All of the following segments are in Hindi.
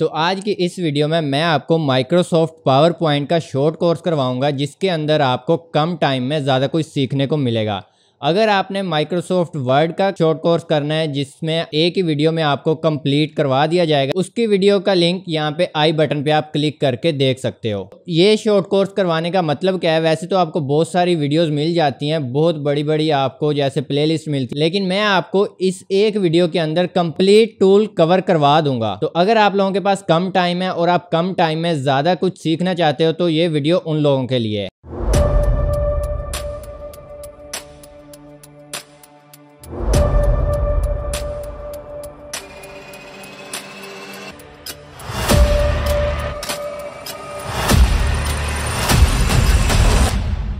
तो आज की इस वीडियो में मैं आपको माइक्रोसॉफ्ट पावर पॉइंट का शॉर्ट कोर्स करवाऊंगा जिसके अंदर आपको कम टाइम में ज़्यादा कुछ सीखने को मिलेगा अगर आपने माइक्रोसॉफ्ट वर्ड का शॉर्ट कोर्स करना है जिसमें एक ही वीडियो में आपको कंप्लीट करवा दिया जाएगा उसकी वीडियो का लिंक यहाँ पे आई बटन पे आप क्लिक करके देख सकते हो ये शॉर्ट कोर्स करवाने का मतलब क्या है वैसे तो आपको बहुत सारी वीडियोस मिल जाती हैं बहुत बड़ी बड़ी आपको जैसे प्ले मिलती है लेकिन मैं आपको इस एक वीडियो के अंदर कम्प्लीट टूल कवर करवा दूंगा तो अगर आप लोगों के पास कम टाइम है और आप कम टाइम में ज़्यादा कुछ सीखना चाहते हो तो ये वीडियो उन लोगों के लिए है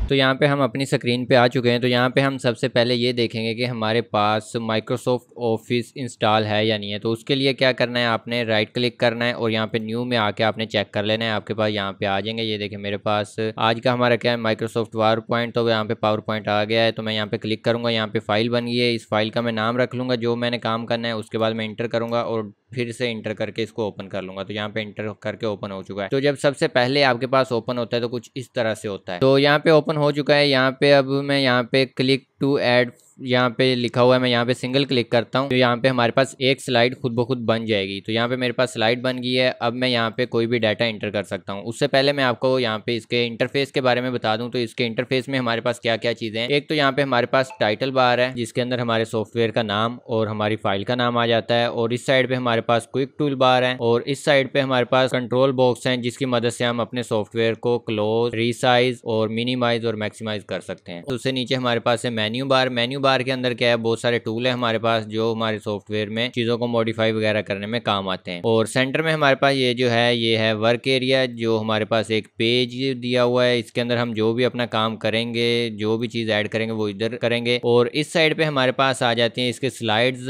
तो यहाँ पे हम अपनी स्क्रीन पे आ चुके हैं तो यहाँ पे हम सबसे पहले ये देखेंगे कि हमारे पास माइक्रोसॉफ्ट ऑफिस इंस्टॉल है या नहीं है तो उसके लिए क्या करना है आपने राइट क्लिक करना है और यहाँ पे न्यू में आके आपने चेक कर लेना है आपके पास यहाँ पे आ जाएंगे ये देखें मेरे पास आज का हमारा क्या है माइक्रोसॉफ्ट पावर पॉइंट तो यहाँ पे पावर पॉइंट आ गया है तो मैं यहाँ पे क्लिक करूँगा यहाँ पे फाइल बन गई है इस फाइल का मैं नाम रख लूँगा जो मैंने काम करना है उसके बाद मैं इंटर करूँगा और फिर से इंटर करके इसको ओपन कर लूंगा तो यहाँ पे इंटर करके ओपन हो चुका है तो जब सबसे पहले आपके पास ओपन होता है तो कुछ इस तरह से होता है तो यहाँ पे ओपन हो चुका है यहाँ पे अब मैं यहाँ पे क्लिक टू एड यहाँ पे लिखा हुआ है मैं यहाँ पे सिंगल क्लिक करता हूँ तो यहाँ पे हमारे पास एक स्लाइड खुद ब खुद बन जाएगी तो यहाँ पे मेरे पास स्लाइड बन गई है अब मैं यहाँ पे कोई भी डाटा इंटर कर सकता हूँ उससे पहले मैं आपको यहाँ पे इसके इंटरफेस के बारे में बता दूँ तो इसके इंटरफेस में हमारे पास क्या क्या चीज़ें हैं एक तो यहाँ पे हमारे पास टाइटल बार है जिसके अंदर हमारे सॉफ्टवेयर का नाम और हमारी फाइल का नाम आ जाता है और इस साइड पे हमारे पास क्विक टूल बार है और इस साइड पे हमारे पास कंट्रोल बॉक्स हैं जिसकी मदद से हम अपने सॉफ्टवेयर को क्लोज रिसाइज और मिनिमाइज और मैक्सिमाइज कर सकते हैं तो उससे नीचे हमारे पास है मेन्यू बार मेन्यू बार के अंदर क्या है बहुत सारे टूल है हमारे पास जो हमारे सॉफ्टवेयर में चीज़ों को मॉडिफाई वगैरह करने में काम आते हैं और सेंटर में हमारे पास ये जो है ये है वर्क एरिया जो हमारे पास एक पेज दिया हुआ है इसके अंदर हम जो भी अपना काम करेंगे जो भी चीज़ ऐड करेंगे वो इधर करेंगे और इस साइड पे हमारे पास आ जाती हैं इसके स्लाइड्स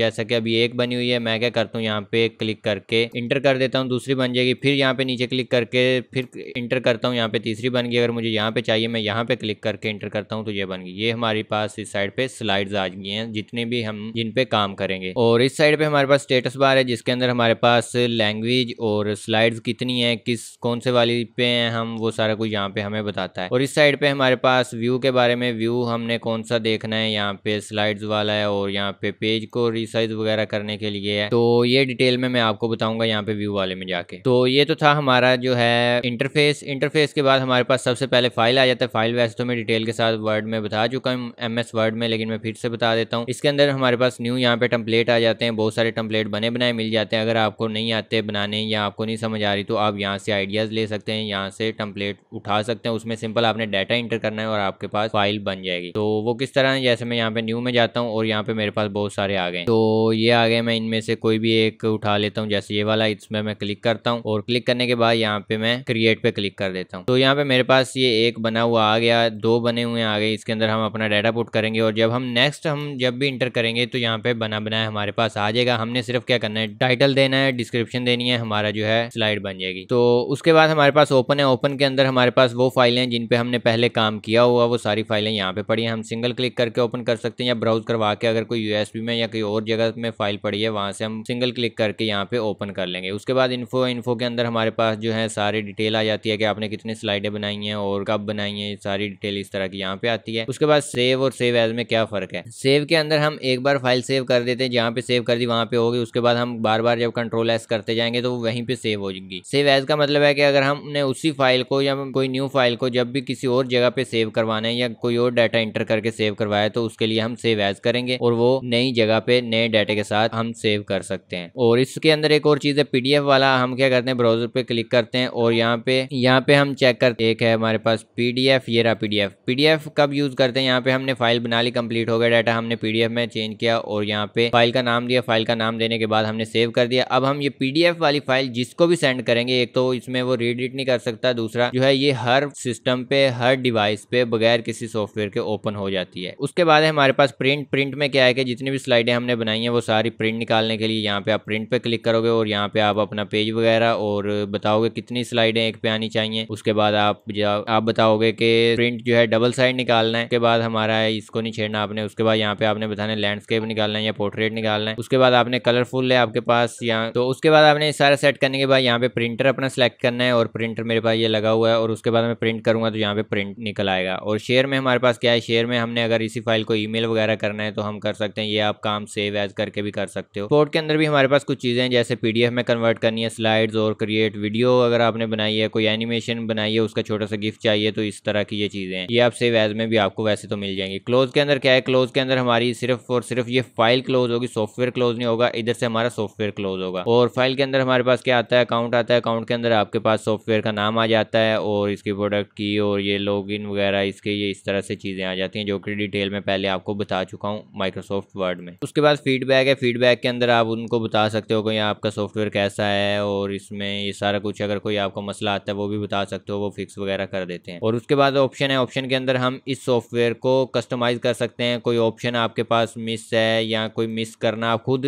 जैसा कि अभी एक बनी हुई है मैं क्या करता हूँ यहाँ पे क्लिक करके इंटर कर देता हूँ दूसरी बन जाएगी फिर यहाँ पे नीचे क्लिक करके फिर इंटर करता हूँ यहाँ पे तीसरी बन गई अगर मुझे यहाँ पे चाहिए मैं यहाँ पे क्लिक करके इंटर करता हूँ तो ये बन गई ये हमारे पास इस साइड पे स्लाइड्स आ गई हैं जितने भी हम जिन पे काम करेंगे और इस साइड पे हमारे पास स्टेटस बार है जिसके अंदर हमारे पास लैंग्वेज और स्लाइड्स कितनी है किस कौन से वाली पे हैं हम वो सारा कुछ यहाँ पे हमें बताता है और इस साइड पे हमारे पास व्यू के बारे में व्यू हमने कौन सा देखना है यहाँ पे स्लाइड्स वाला है और यहाँ पे पेज को रिसाइज वगैरह करने के लिए है तो ये डिटेल में मैं आपको बताऊंगा यहाँ पे व्यू वाले में जाके तो ये तो था हमारा जो है इंटरफेस इंटरफेस के बाद हमारे पास सबसे पहले फाइल आ जाता है फाइल वैसे तो मैं डिटेल के साथ वर्ड में बता चुका हूँ एम वर्ड में में लेकिन मैं फिर से बता देता हूँ इसके अंदर हमारे पास न्यू यहाँ पे टम्पलेट आ जाते हैं बहुत सारे टम्पलेट बने बनाए मिल जाते हैं अगर आपको नहीं आते बनाने या आपको नहीं समझ आ रही तो आप यहाँ से आइडियाज़ ले सकते हैं यहाँ से टम्पलेट उठा सकते हैं उसमें सिंपल आपने डाटा इंटर करना है और आपके पास फाइल बन जाएगी तो वो किस तरह है जैसे मैं यहाँ पे न्यू में जाता हूँ और यहाँ पे मेरे पास बहुत सारे आ गए तो ये आ गए मैं इनमें से कोई भी एक उठा लेता हूँ जैसे ये वाला इसमें मैं क्लिक करता हूँ और क्लिक करने के बाद यहाँ पे मैं क्रिएट पे क्लिक कर देता हूँ तो यहाँ पे मेरे पास ये एक बना हुआ आ गया दो बने हुए आ गए इसके अंदर हम अपना डाटा पुट करेंगे और जब हम नेक्स्ट हम जब भी इंटर करेंगे तो यहाँ पे बना बनाया हमारे पास आ जाएगा हमने सिर्फ क्या करना है टाइटल देना है डिस्क्रिप्शन देनी है हमारा जो है स्लाइड बन जाएगी तो उसके बाद हमारे पास ओपन है ओपन के अंदर हमारे पास वो फाइलें हैं जिनपे हमने पहले काम किया हुआ वो सारी फाइलें यहाँ पे पड़ी हैं हम सिंगल क्लिक करके ओपन कर सकते हैं या ब्राउज करवा के अगर कोई यूएसबी में या कोई और जगह में फाइल पड़ी है वहां से हम सिंगल क्लिक करके यहाँ पे ओपन कर लेंगे उसके बाद इन्फो इन्फो के अंदर हमारे पास जो है सारी डिटेल आ जाती है कि आपने कितनी स्लाइडें बनाई हैं और कब बनाई हैं सारी डिटेल इस तरह की यहाँ पे आती है उसके बाद सेव और सेव एज में में क्या फ़र्क है सेव के अंदर हम एक बार फाइल सेव कर देते हैं जहाँ पे सेव कर दी वहाँ पे होगी उसके बाद हम बार बार जब कंट्रोल एस करते जाएंगे तो वो वहीं पे सेव हो जाएगी सेव एज का मतलब है कि अगर हमने उसी फाइल को या कोई न्यू फाइल को जब भी किसी और जगह पे सेव करवाना है या कोई और डाटा इंटर करके सेव करवाया तो उसके लिए हम सेव एज करेंगे और वो नई जगह पे नए डाटा के साथ हम सेव कर सकते हैं और इसके अंदर एक और चीज़ है पी वाला हम क्या करते हैं ब्राउजर पे क्लिक करते हैं और यहाँ पे यहाँ पे हम चेक करते एक है हमारे पास पीडीएफ ये रहा पीडीएफ पीडीएफ कब यूज करते हैं यहाँ पे हमने फाइल बना फाइनली कंप्लीट हो गया डाटा हमने पीडीएफ में चेंज किया और यहाँ पे फाइल का नाम दिया फाइल का नाम देने के बाद हमने सेव कर दिया अब हम ये पीडीएफ वाली फाइल जिसको भी सेंड करेंगे एक तो इसमें वो रीड इट नहीं कर सकता दूसरा जो है ये हर सिस्टम पे हर डिवाइस पे बगैर किसी सॉफ्टवेयर के ओपन हो जाती है उसके बाद है हमारे पास प्रिंट प्रिंट में क्या है कि जितनी भी स्लाइडें हमने बनाई है वो सारी प्रिंट निकालने के लिए यहाँ पे आप प्रिंट पे क्लिक करोगे और यहाँ पे आप अपना पेज वगैरह और बताओगे कितनी स्लाइडें एक पे आनी चाहिए उसके बाद आप आप बताओगे कि प्रिंट जो है डबल साइड निकालना है उसके बाद हमारा इसको नहीं छेड़ना आपने उसके बाद यहाँ पे आपने बताने लैंडस्केप निकालना है या पोर्ट्रेट निकालना है उसके बाद आपने कलरफुल है आपके पास यहाँ तो उसके बाद आपने सारा सेट करने के बाद यहाँ पे प्रिंटर अपना सेलेक्ट करना है और प्रिंटर मेरे पास ये लगा हुआ है और उसके बाद मैं प्रिंट करूंगा तो यहाँ पे प्रिंट निकल आएगा और शेयर में हमारे पास क्या है शेयर में हमने अगर इसी फाइल को ईमेल वगैरह करना है तो हम कर सकते हैं ये आप काम सेव एज करके भी कर सकते हो पोर्ट के अंदर भी हमारे पास कुछ चीज़ें हैं जैसे पीडीएफ में कन्वर्ट करनी है स्लाइड्स और क्रिएट वीडियो अगर आपने बनाई है कोई एनिमेशन बनाई है उसका छोटा सा गिफ्ट चाहिए तो इस तरह की ये चीज़ें हैं ये आप सेव एज में भी आपको वैसे तो मिल जाएंगे क्लोज के अंदर क्या है क्लोज के अंदर हमारी सिर्फ और सिर्फ ये फाइल क्लोज होगी सॉफ्टवेयर क्लोज नहीं होगा इधर से हमारा सॉफ्टवेयर क्लोज होगा और फाइल के अंदर हमारे पास क्या आता है अकाउंट आता है अकाउंट के अंदर आपके पास सॉफ्टवेयर का नाम आ जाता है और इसके प्रोडक्ट की और ये लॉग वगैरह इसके ये इस तरह से चीज़ें आ जाती है जो कि डिटेल में पहले आपको बता चुका हूँ माइक्रोसॉफ्ट वर्ड में उसके बाद फीडबैक है फीडबैक के अंदर आप उनको बता सकते हो कि आपका सॉफ्टवेयर कैसा है और इसमें ये सारा कुछ अगर कोई आपको मसला आता है वो भी बता सकते हो वो फिक्स वगैरह कर देते हैं और उसके बाद ऑप्शन है ऑप्शन के अंदर हम इस सॉफ्टवेयर को कस्टमाइज कर सकते हैं कोई ऑप्शन आपके पास मिस है या कोई मिस करना आप खुद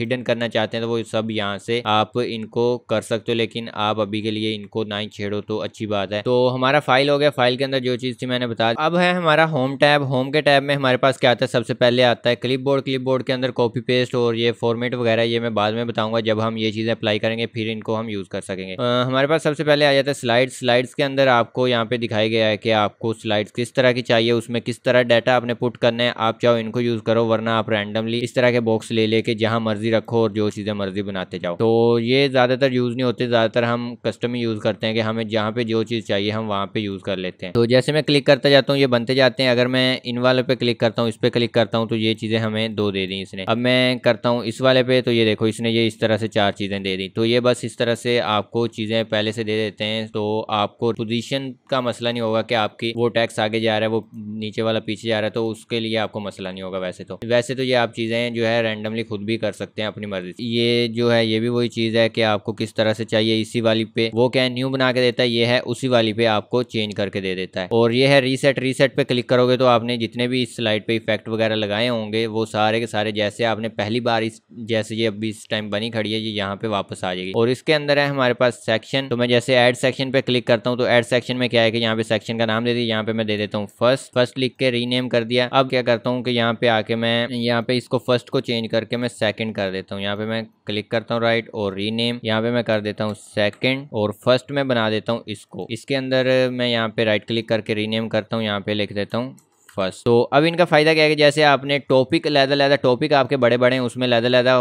हिडन करना चाहते हैं तो वो सब यहाँ से आप इनको कर सकते हो लेकिन आप अभी के लिए इनको ना ही छेड़ो तो अच्छी बात है तो हमारा फाइल हो गया फाइल के अंदर जो चीज़ थी मैंने बताया अब है हमारा होम टैब होम के टैब में हमारे पास क्या आता है सबसे पहले आता है क्लिप बोर्ड क्लिप बोर्ड के अंदर कॉपी पेस्ट और ये फॉर्मेट वगैरह ये मैं बाद में बताऊंगा जब हम ये चीज़ें अप्लाई करेंगे फिर इनको हम यूज़ कर सकेंगे आ, हमारे पास सबसे पहले आ जाता है स्लाइड स्लाइड्स के अंदर आपको यहाँ पे दिखाया गया है कि आपको स्लाइड्स किस तरह की चाहिए उसमें किस तरह डाटा आपने पुट पुट करने हैं आप चाहो इनको यूज़ करो वरना आप रैंडमली इस तरह के बॉक्स ले लेके जहाँ मर्जी रखो और जो चीज़ें मर्जी बनाते जाओ तो ये ज़्यादातर यूज़ नहीं होते ज़्यादातर हम कस्टम ही यूज़ करते हैं कि हमें जहाँ पे जो चीज़ चाहिए हम वहाँ पे यूज़ कर लेते हैं तो जैसे मैं क्लिक करता जाता हूँ ये बनते जाते हैं अगर मैं इन वाले पे क्लिक करता हूँ इस पे क्लिक करता हूँ तो ये चीज़ें हमें दो दे दी इसने अब मैं करता हूँ इस वाले पे तो ये देखो इसने ये इस तरह से चार चीज़ें दे दी तो ये बस इस तरह से आपको चीज़ें पहले से दे देते हैं तो आपको पोजिशन का मसला नहीं होगा कि आपकी वो टैक्स आगे जा रहा है वो नीचे वाला पीछे जा रहा है तो उस उसके लिए आपको मसला नहीं होगा वैसे तो वैसे तो ये आप चीज़ें जो है रैंडमली खुद भी कर सकते हैं अपनी मर्जी ये जो है ये भी वही चीज़ है कि आपको किस तरह से चाहिए इसी वाली पे वो क्या न्यू बना के देता है ये है उसी वाली पे आपको चेंज करके दे देता है और ये है रीसेट रीसेट पे क्लिक करोगे तो आपने जितने भी इस स्लाइड पे इफेक्ट वगैरह लगाए होंगे वो सारे के सारे जैसे आपने पहली बार इस जैसे ये अभी इस टाइम बनी खड़ी है ये यहाँ पे वापस आ जाएगी और इसके अंदर है हमारे पास सेक्शन तो मैं जैसे एड सेक्शन पे क्लिक करता हूँ तो एड सेक्शन में क्या है कि यहाँ पे सेक्शन का नाम दे दिया यहाँ पे मैं दे देता हूँ फर्स्ट फर्स्ट लिख के रीनेम कर दिया अब क्या करता हूँ कि यहाँ पे आके मैं यहाँ पे इसको फर्स्ट को चेंज करके मैं सेकंड कर देता हूँ यहाँ पे मैं क्लिक करता हूँ राइट और रीनेम यहाँ पे मैं कर देता हूँ सेकंड और फर्स्ट में बना देता हूँ इसको इसके अंदर मैं यहाँ पे राइट क्लिक करके रीनेम करता हूँ यहाँ पे लिख देता हूँ फर्स्ट सो अब इनका फ़ायदा क्या है कि जैसे आपने टॉपिक लैदा लैदा टॉपिक आपके बड़े बड़े हैं उसमें लैदा लहदा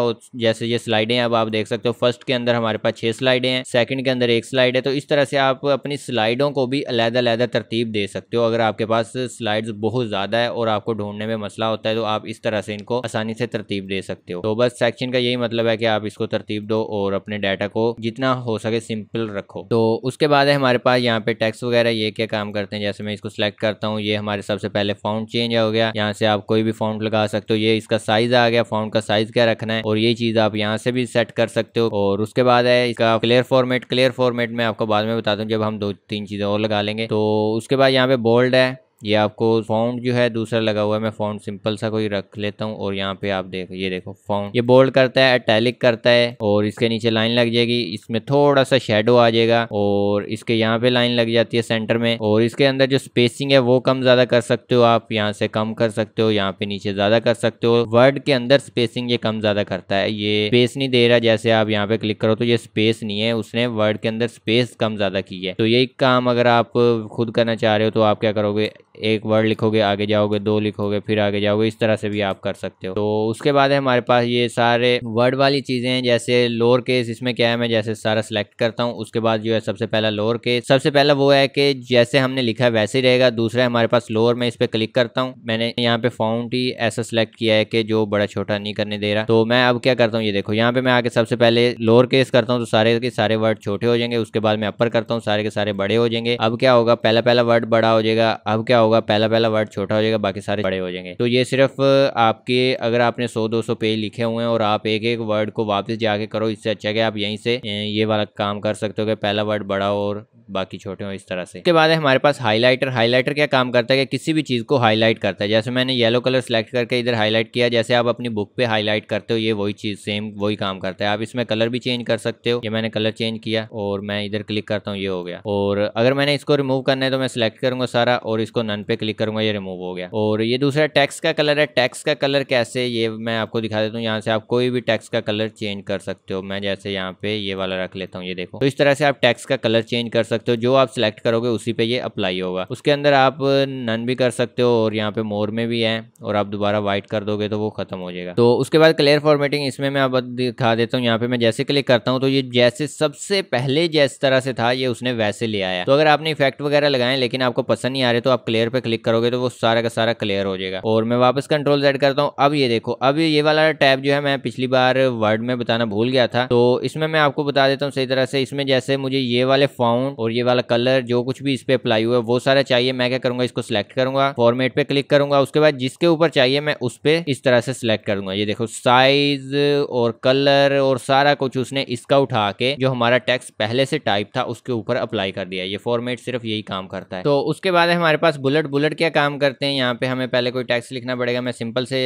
जैसे ये स्लाइडें हैं अब आप देख सकते हो फर्स्ट के अंदर हमारे पास छः स्लाइडें हैं सेकंड के अंदर एक स्लाइड है तो इस तरह से आप अपनी स्लाइडों को भी अलहदा अलहदा तरतीब दे सकते हो अगर आपके पास स्लाइड्स बहुत ज़्यादा है और आपको ढूंढने में मसला होता है तो आप इस तरह से इनको आसानी से तरतीब दे सकते हो तो बस सेक्शन का यही मतलब है कि आप इसको तरतीब दो और अपने डाटा को जितना हो सके सिंपल रखो तो उसके बाद है हमारे पास यहाँ पे टैक्स वगैरह ये क्या काम करते हैं जैसे मैं इसको सिलेक्ट करता हूँ ये हमारे सबसे पहले फॉर्म फाउंट चेंज हो गया यहाँ से आप कोई भी फाउंट लगा सकते हो ये इसका साइज आ गया फाउंट का साइज क्या रखना है और ये चीज आप यहाँ से भी सेट कर सकते हो और उसके बाद है इसका क्लियर फॉर्मेट क्लियर फॉर्मेट में आपको बाद में बताता हूँ जब हम दो तीन चीजें और लगा लेंगे तो उसके बाद यहाँ पे बोल्ड है ये आपको फाउंड जो है दूसरा लगा हुआ है मैं फाउंड सिंपल सा कोई रख लेता हूँ और यहाँ पे आप देखो ये देखो फाउंड ये बोल्ड करता है अटैलिक करता है और इसके नीचे लाइन लग जाएगी इसमें थोड़ा सा शेडो आ जाएगा और इसके यहाँ पे लाइन लग जाती है सेंटर में और इसके अंदर जो स्पेसिंग है वो कम ज्यादा कर सकते हो आप यहाँ से कम कर सकते हो यहाँ पे नीचे ज्यादा कर सकते हो वर्ड के अंदर स्पेसिंग ये कम ज्यादा करता है ये स्पेस नहीं दे रहा जैसे आप यहाँ पे क्लिक करो तो ये स्पेस नहीं है उसने वर्ड के अंदर स्पेस कम ज्यादा की है तो यही काम अगर आप खुद करना चाह रहे हो तो आप क्या करोगे एक वर्ड लिखोगे आगे जाओगे दो लिखोगे फिर आगे जाओगे इस तरह से भी आप कर सकते हो तो उसके बाद है हमारे पास ये सारे वर्ड वाली चीज़ें हैं जैसे लोअर केस इसमें क्या है मैं जैसे सारा सेलेक्ट करता हूँ उसके बाद जो है सबसे पहला लोअर केस सबसे पहला वो है कि जैसे हमने लिखा है वैसे ही रहेगा दूसरा हमारे पास लोअर में इस पर क्लिक करता हूँ मैंने यहाँ पे फाउंट ही ऐसा सेलेक्ट किया है कि जो बड़ा छोटा नहीं करने दे रहा तो मैं अब क्या करता हूँ ये देखो यहाँ पे मैं आगे सबसे पहले लोअर केस करता हूँ तो सारे के सारे वर्ड छोटे हो जाएंगे उसके बाद मैं अपर करता हूँ सारे के सारे बड़े हो जाएंगे अब क्या होगा पहला पहला वर्ड बड़ा हो जाएगा अब क्या होगा होगा पहला पहला वर्ड छोटा हो जाएगा बाकी सारे बड़े हो जाएंगे तो ये सिर्फ आपके अगर आपने सौ दो सौ पेज लिखे हुए हैं और आप एक एक वर्ड को वापस जाके करो इससे अच्छा कि आप यहीं से ये वाला काम कर सकते हो कि पहला वर्ड बड़ा और बाकी छोटे हो इस तरह से उसके बाद है हमारे पास हाईलाइटर हाईलाइटर क्या काम करता है कि किसी भी चीज़ को हाईलाइट करता है जैसे मैंने येलो कलर सेलेक्ट करके इधर हाईलाइट किया जैसे आप अपनी बुक पे हाईलाइट करते हो ये वही चीज़ सेम वही काम करता है आप इसमें कलर भी चेंज कर सकते हो ये मैंने कलर चेंज किया और मैं इधर क्लिक करता हूँ ये हो गया और अगर मैंने इसको रिमूव करना है तो मैं सिलेक्ट करूँगा सारा और इसको नन डन पे क्लिक करूंगा ये रिमूव हो गया और ये दूसरा टैक्स का कलर है टैक्स का कलर कैसे ये मैं आपको दिखा देता हूँ यहाँ से आप कोई भी टैक्स का कलर चेंज कर सकते हो मैं जैसे यहाँ पे ये वाला रख लेता हूँ ये देखो तो इस तरह से आप टैक्स का कलर चेंज कर सकते हो जो आप सिलेक्ट करोगे उसी पे ये अप्लाई होगा उसके अंदर आप नन भी कर सकते हो और यहाँ पे मोर में भी है और आप दोबारा व्हाइट कर दोगे तो वो खत्म हो जाएगा तो उसके बाद क्लियर फॉर्मेटिंग इसमें मैं आप दिखा देता हूँ यहाँ पे मैं जैसे क्लिक करता हूँ तो ये जैसे सबसे पहले जैस तरह से था ये उसने वैसे ले आया तो अगर आपने इफेक्ट वगैरह लगाए लेकिन आपको पसंद नहीं आ रहे तो आप क्लियर क्लियर पे क्लिक करोगे तो वो सारा का सारा क्लियर हो जाएगा और मैं वापस कंट्रोल जेड करता हूँ अब ये देखो अब ये वाला टैब जो है मैं पिछली बार वर्ड में बताना भूल गया था तो इसमें मैं आपको बता देता हूँ सही तरह से इसमें जैसे मुझे ये वाले फाउंड और ये वाला कलर जो कुछ भी इस पे अप्लाई हुआ है वो सारा चाहिए मैं क्या करूंगा इसको सिलेक्ट करूंगा फॉर्मेट पे क्लिक करूंगा उसके बाद जिसके ऊपर चाहिए मैं उस पर इस तरह से सिलेक्ट करूंगा ये देखो साइज और कलर और सारा कुछ उसने इसका उठा के जो हमारा टेक्स्ट पहले से टाइप था उसके ऊपर अप्लाई कर दिया ये फॉर्मेट सिर्फ यही काम करता है तो उसके बाद हमारे पास बुलेट बुलेट क्या काम करते हैं यहाँ पे हमें पहले कोई टैक्स लिखना पड़ेगा मैं सिंपल से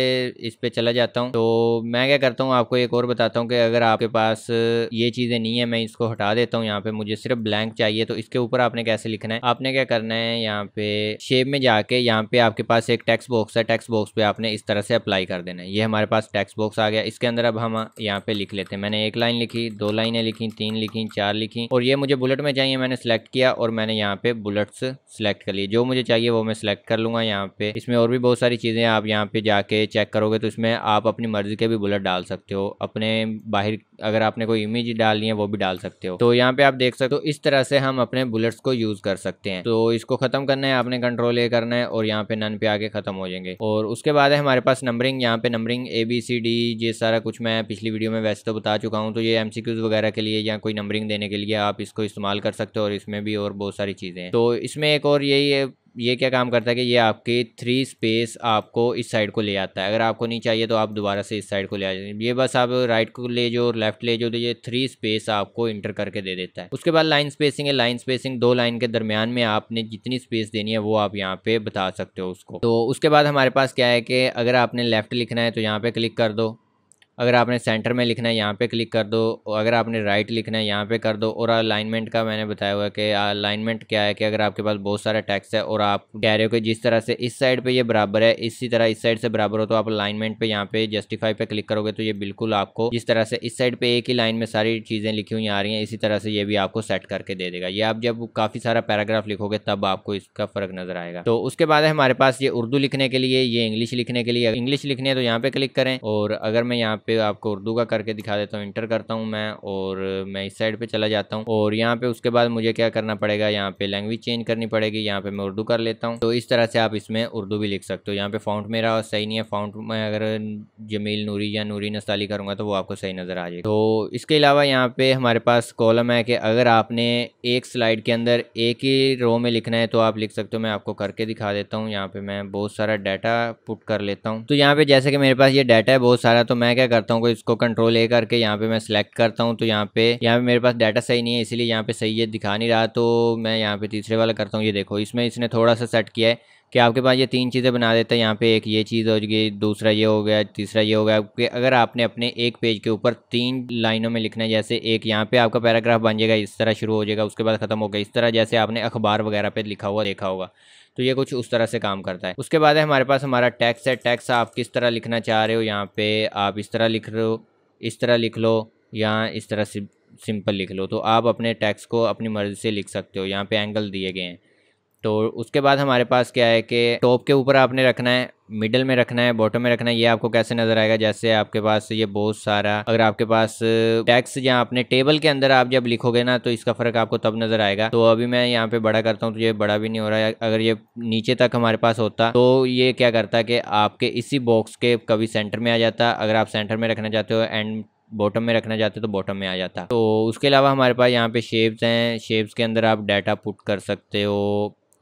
इस पे चला जाता हूँ तो मैं क्या करता हूँ आपको एक और बताता हूँ कि अगर आपके पास ये चीज़ें नहीं है मैं इसको हटा देता हूँ यहाँ पे मुझे सिर्फ ब्लैंक चाहिए तो इसके ऊपर आपने कैसे लिखना है आपने क्या करना है यहाँ पे शेप में जाके यहाँ पे आपके पास एक टैक्स बॉक्स है टैक्स बॉक्स पे आपने इस तरह से अप्लाई कर देना है ये हमारे पास टैक्स बॉक्स आ गया इसके अंदर अब हम यहाँ पे लिख लेते हैं मैंने एक लाइन लिखी दो लाइनें लिखी तीन लिखी चार लिखी और ये मुझे बुलेट में चाहिए मैंने सेलेक्ट किया और मैंने यहाँ पे बुलेट्स सेलेक्ट कर लिए जो मुझे चाहिए वो मैं सिलेक्ट कर लूँगा यहाँ पे इसमें और भी बहुत सारी चीज़ें आप यहाँ पे जाके चेक करोगे तो इसमें आप अपनी मर्ज़ी के भी बुलेट डाल सकते हो अपने बाहर अगर आपने कोई इमेज डालनी है वो भी डाल सकते हो तो यहाँ पे आप देख सकते हो इस तरह से हम अपने बुलेट्स को यूज़ कर सकते हैं तो इसको ख़त्म करना है आपने कंट्रोल ए करना है और यहाँ पे नन पे आके ख़त्म हो जाएंगे और उसके बाद है हमारे पास नंबरिंग यहाँ पे numbering A B C D ये सारा कुछ मैं पिछली वीडियो में वैसे तो बता चुका हूँ तो ये एम सी क्यूज़ वगैरह के लिए या कोई नंबरिंग देने के लिए आप इसको इस्तेमाल कर सकते हो और इसमें भी और बहुत सारी चीज़ें तो इसमें एक और यही ये क्या काम करता है कि ये आपके थ्री स्पेस आपको इस साइड को ले आता है अगर आपको नहीं चाहिए तो आप दोबारा से इस साइड को ले आ ये बस आप राइट को ले जो लेफ्ट ले जो तो ये थ्री स्पेस आपको इंटर करके दे देता है उसके बाद लाइन स्पेसिंग है लाइन स्पेसिंग दो लाइन के दरमियान में आपने जितनी स्पेस देनी है वो आप यहाँ पे बता सकते हो उसको तो उसके बाद हमारे पास क्या है कि अगर आपने लेफ्ट लिखना है तो यहाँ पे क्लिक कर दो अगर आपने सेंटर में लिखना है यहाँ पे क्लिक कर दो अगर आपने राइट लिखना है यहाँ पे कर दो और अलाइनमेंट का मैंने बताया हुआ है कि अलाइनमेंट क्या है कि अगर आपके पास बहुत सारा टैक्स है और आप कह रहे हो कि जिस तरह से इस साइड पे ये बराबर है इसी तरह इस साइड से बराबर हो तो आप अलाइनमेंट पे यहाँ पे जस्टिफाई पे क्लिक करोगे तो ये बिल्कुल आपको जिस तरह से इस साइड पर एक ही लाइन में सारी चीज़ें लिखी हुई आ रही हैं इसी तरह से ये भी आपको सेट करके दे देगा ये आप जब काफ़ी सारा पैराग्राफ लिखोगे तब आपको इसका फ़र्क नज़र आएगा तो उसके बाद है हमारे पास ये उर्दू लिखने के लिए ये इंग्लिश लिखने के लिए इंग्लिश लिखने है तो यहाँ पे क्लिक करें और अगर मैं यहाँ पे आपको उर्दू का करके दिखा देता हूँ इंटर करता हूँ मैं और मैं इस साइड पे चला जाता हूँ और यहाँ पे उसके बाद मुझे क्या करना पड़ेगा यहाँ पे लैंग्वेज चेंज करनी पड़ेगी यहाँ पे मैं उर्दू कर लेता हूँ तो इस तरह से आप इसमें उर्दू भी लिख सकते हो यहाँ पे फाउंट मेरा सही नहीं है फाउंट मैं अगर जमील नूरी या नूरी नस्ताली करूँगा तो वो आपको सही नज़र आ जाएगी तो इसके अलावा यहाँ पे हमारे पास कॉलम है कि अगर आपने एक स्लाइड के अंदर एक ही रो में लिखना है तो आप लिख सकते हो मैं आपको करके दिखा देता हूँ यहाँ पे मैं बहुत सारा डाटा पुट कर लेता हूँ तो यहाँ पे जैसे कि मेरे पास ये डाटा है बहुत सारा तो मैं क्या करता हूँ कोई इसको कंट्रोल ए करके यहाँ पे मैं सिलेक्ट करता हूँ तो यहाँ पे यहाँ पे मेरे पास डाटा सही नहीं है इसीलिए यहाँ पे सही है दिखा नहीं रहा तो मैं यहाँ पे तीसरे वाला करता हूँ ये देखो इसमें इसने थोड़ा सा सेट किया है कि आपके पास ये तीन चीज़ें बना देता है यहाँ पे एक ये चीज़ हो गई दूसरा ये हो गया तीसरा ये हो गया कि अगर आपने अपने एक पेज के ऊपर तीन लाइनों में लिखना है जैसे एक यहाँ पे आपका पैराग्राफ बन जाएगा इस तरह शुरू हो जाएगा उसके बाद खत्म हो गया इस तरह जैसे आपने अखबार वगैरह पे लिखा हुआ देखा होगा तो ये कुछ उस तरह से काम करता है उसके बाद है हमारे पास हमारा टैक्स है टैक्स आप किस तरह लिखना चाह रहे हो यहाँ पे आप इस तरह लिख रहे हो इस तरह लिख लो या इस तरह सिंपल लिख लो तो आप अपने टैक्स को अपनी मर्ज़ी से लिख सकते हो यहाँ पे एंगल दिए गए हैं तो उसके बाद हमारे पास क्या है कि टॉप के ऊपर आपने रखना है मिडल में रखना है बॉटम में रखना है ये आपको कैसे नजर आएगा जैसे आपके पास ये बहुत सारा अगर आपके पास टैक्स या आपने टेबल के अंदर आप जब लिखोगे ना तो इसका फर्क आपको तब नजर आएगा तो अभी मैं यहाँ पे बड़ा करता हूँ तो ये बड़ा भी नहीं हो रहा है अगर ये नीचे तक हमारे पास होता तो ये क्या करता कि आपके इसी बॉक्स के कभी सेंटर में आ जाता अगर आप सेंटर में रखना चाहते हो एंड बॉटम में रखना चाहते तो बॉटम में आ जाता तो उसके अलावा हमारे पास यहाँ पे शेप्स हैं शेप्स के अंदर आप डाटा पुट कर सकते हो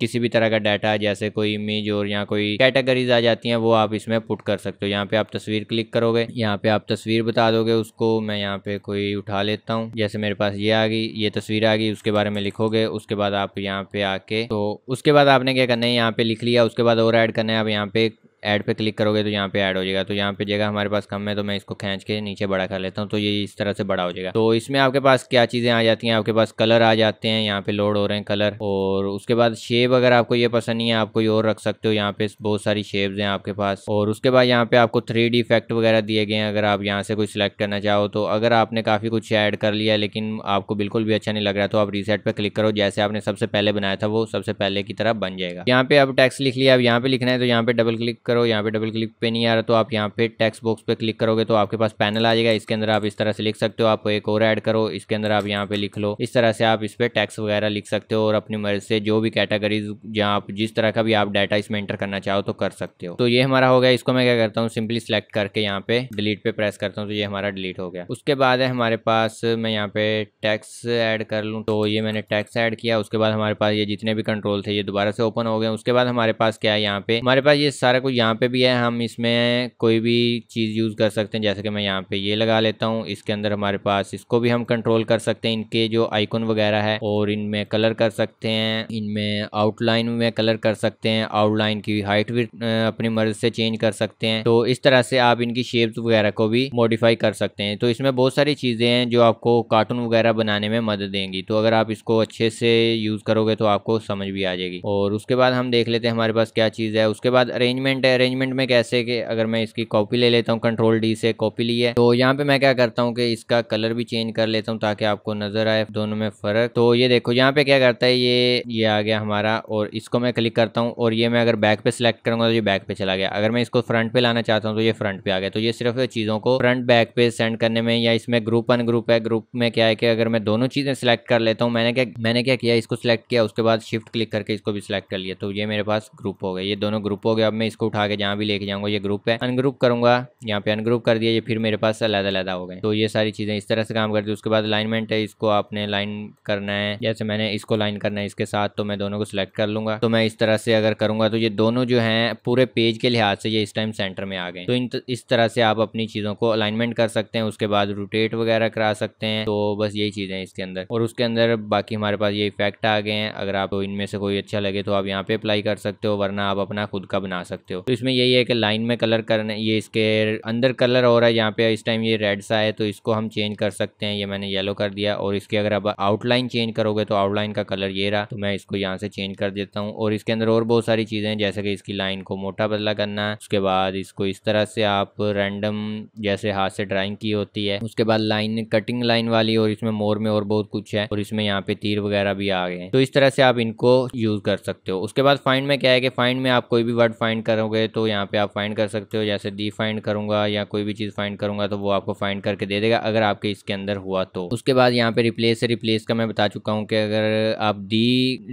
किसी भी तरह का डाटा जैसे कोई इमेज और यहाँ कोई कैटेगरीज आ जाती हैं वो आप इसमें पुट कर सकते हो यहाँ पे आप तस्वीर क्लिक करोगे यहाँ पे आप तस्वीर बता दोगे उसको मैं यहाँ पे कोई उठा लेता हूँ जैसे मेरे पास ये आ गई ये तस्वीर आ गई उसके बारे में लिखोगे उसके बाद आप यहाँ पे आके तो उसके बाद आपने क्या करना है यहाँ पे लिख लिया उसके बाद और ऐड करना है आप यहाँ पे ऐड पे क्लिक करोगे तो यहाँ पे ऐड हो जाएगा तो यहाँ पे जगह हमारे पास कम है तो मैं इसको खींच के नीचे बड़ा कर लेता हूँ तो ये इस तरह से बड़ा हो जाएगा तो इसमें आपके पास क्या चीज़ें आ जाती हैं आपके पास कलर आ जाते हैं यहाँ पे लोड हो रहे हैं कलर और उसके बाद शेप अगर आपको ये पसंद नहीं है आप कोई और रख सकते हो यहाँ पे बहुत सारी शेप्स हैं आपके पास और उसके बाद यहाँ पे आपको थ्री डी इफेक्ट वगैरह दिए गए हैं अगर आप यहाँ से कोई सिलेक्ट करना चाहो तो अगर आपने काफ़ी कुछ ऐड कर लिया लेकिन आपको बिल्कुल भी अच्छा नहीं लग रहा तो आप रीसेट पर क्लिक करो जैसे आपने सबसे पहले बनाया था वो सबसे पहले की तरह बन जाएगा यहाँ पे आप टैक्स लिख लिया अब यहाँ पे लिखना है तो यहाँ पे डबल क्लिक करो यहाँ पे डबल क्लिक पे नहीं आ रहा तो आप यहाँ पे टेक्स्ट बॉक्स पे क्लिक करोगे तो आपके पास पैनल आ जाएगा इसके अंदर आप इस तरह से लिख सकते हो आप एक और ऐड करो इसके अंदर आप यहाँ पे लिख लो इस तरह से आप इस पर टैक्स वगैरह लिख सकते हो और अपनी मर्जी से जो भी कैटेगरीज जहाँ आप जिस तरह का भी आप डाटा इसमें एंटर करना चाहो तो कर सकते हो तो ये हमारा हो गया इसको मैं क्या करता हूँ सिंपली सिलेक्ट करके यहाँ पे डिलीट पे प्रेस करता हूँ तो ये हमारा डिलीट हो गया उसके बाद है हमारे पास मैं यहाँ पे टैक्स ऐड कर लूँ तो ये मैंने टैक्स ऐड किया उसके बाद हमारे पास ये जितने भी कंट्रोल थे ये दोबारा से ओपन हो गए उसके बाद हमारे पास क्या है यहाँ पे हमारे पास ये सारा कुछ यहाँ पे भी है हम इसमें कोई भी चीज़ यूज़ कर सकते हैं जैसे कि मैं यहाँ पे ये लगा लेता हूँ इसके अंदर हमारे पास इसको भी हम कंट्रोल कर सकते हैं इनके जो आइकन वगैरह है और इनमें कलर कर सकते हैं इनमें आउटलाइन में कलर कर सकते हैं आउटलाइन की हाइट भी अपनी मर्ज से चेंज कर सकते हैं तो इस तरह से आप इनकी शेप्स वगैरह को भी मॉडिफाई कर सकते हैं तो इसमें बहुत सारी चीज़ें हैं जो आपको कार्टून वगैरह बनाने में मदद देंगी तो अगर आप इसको अच्छे से यूज़ करोगे तो आपको समझ भी आ जाएगी और उसके बाद हम देख लेते हैं हमारे पास क्या चीज़ है उसके बाद अरेंजमेंट है अरेंजमेंट में कैसे कि अगर मैं इसकी कॉपी ले लेता हूँ कंट्रोल डी से कॉपी ली है तो यहाँ पे मैं क्या करता हूँ कि इसका कलर भी चेंज कर लेता हूँ ताकि आपको नजर आए दोनों में फर्क तो ये देखो यहाँ पे क्या करता है ये ये आ गया हमारा और इसको मैं क्लिक करता हूँ और ये मैं अगर बैक पे सिलेक्ट करूंगा तो ये बैक पे चला गया अगर मैं इसको फ्रंट पे लाना चाहता हूँ तो ये फ्रंट पे आ गया तो ये सिर्फ चीज़ों को फ्रंट बैक पे सेंड करने में या इसमें ग्रुप अन ग्रुप है ग्रुप में क्या है कि अगर मैं दोनों चीज़ें सिलेक्ट कर लेता हूँ मैंने क्या मैंने क्या किया इसको सिलेक्ट किया उसके बाद शिफ्ट क्लिक करके इसको भी सिलेक्ट कर लिया तो ये मेरे पास ग्रुप हो गया ये दोनों ग्रुप हो गया अब मैं इसको उठा उठा के जहाँ भी लेके जाऊंगा ये ग्रुप पे अनग्रुप करूंगा यहाँ पे अनग्रुप कर दिया ये फिर मेरे पास अलग अलग हो गए तो ये सारी चीज़ें इस तरह से काम करती है उसके बाद अलाइनमेंट है इसको आपने लाइन करना है जैसे मैंने इसको लाइन करना है इसके साथ तो मैं दोनों को सिलेक्ट कर लूंगा तो मैं इस तरह से अगर करूंगा तो ये दोनों जो है पूरे पेज के लिहाज से ये इस टाइम सेंटर में आ गए तो इस तरह से आप अपनी चीज़ों को अलाइनमेंट कर सकते हैं उसके बाद रोटेट वगैरह करा सकते हैं तो बस यही चीज़ें हैं इसके अंदर और उसके अंदर बाकी हमारे पास ये इफेक्ट आ गए हैं अगर आप इनमें से कोई अच्छा लगे तो आप यहाँ पे अप्लाई कर सकते हो वरना आप अपना खुद का बना सकते हो तो इसमें यही है कि लाइन में कलर करने ये इसके अंदर कलर हो रहा है यहाँ पे इस टाइम ये रेड सा है तो इसको हम चेंज कर सकते हैं ये मैंने येलो कर दिया और इसके अगर आप आउटलाइन चेंज करोगे तो आउटलाइन का कलर ये रहा तो मैं इसको यहाँ से चेंज कर देता हूँ और इसके अंदर और बहुत सारी चीज़ें जैसे कि इसकी लाइन को मोटा बदला करना है उसके बाद इसको इस तरह से आप रैंडम जैसे हाथ से ड्राइंग की होती है उसके बाद लाइन कटिंग लाइन वाली और इसमें मोर में और बहुत कुछ है और इसमें यहाँ पे तीर वगैरह भी आ गए तो इस तरह से आप इनको यूज कर सकते हो उसके बाद फाइंड में क्या है कि फाइंड में आप कोई भी वर्ड फाइंड करोगे करोगे तो यहाँ पे आप फाइंड कर सकते हो जैसे डी फाइंड करूंगा या कोई भी चीज़ फाइंड करूंगा तो वो आपको फाइंड करके दे देगा अगर आपके इसके अंदर हुआ तो उसके बाद यहाँ पे रिप्लेस से रिप्लेस का मैं बता चुका हूँ कि अगर आप डी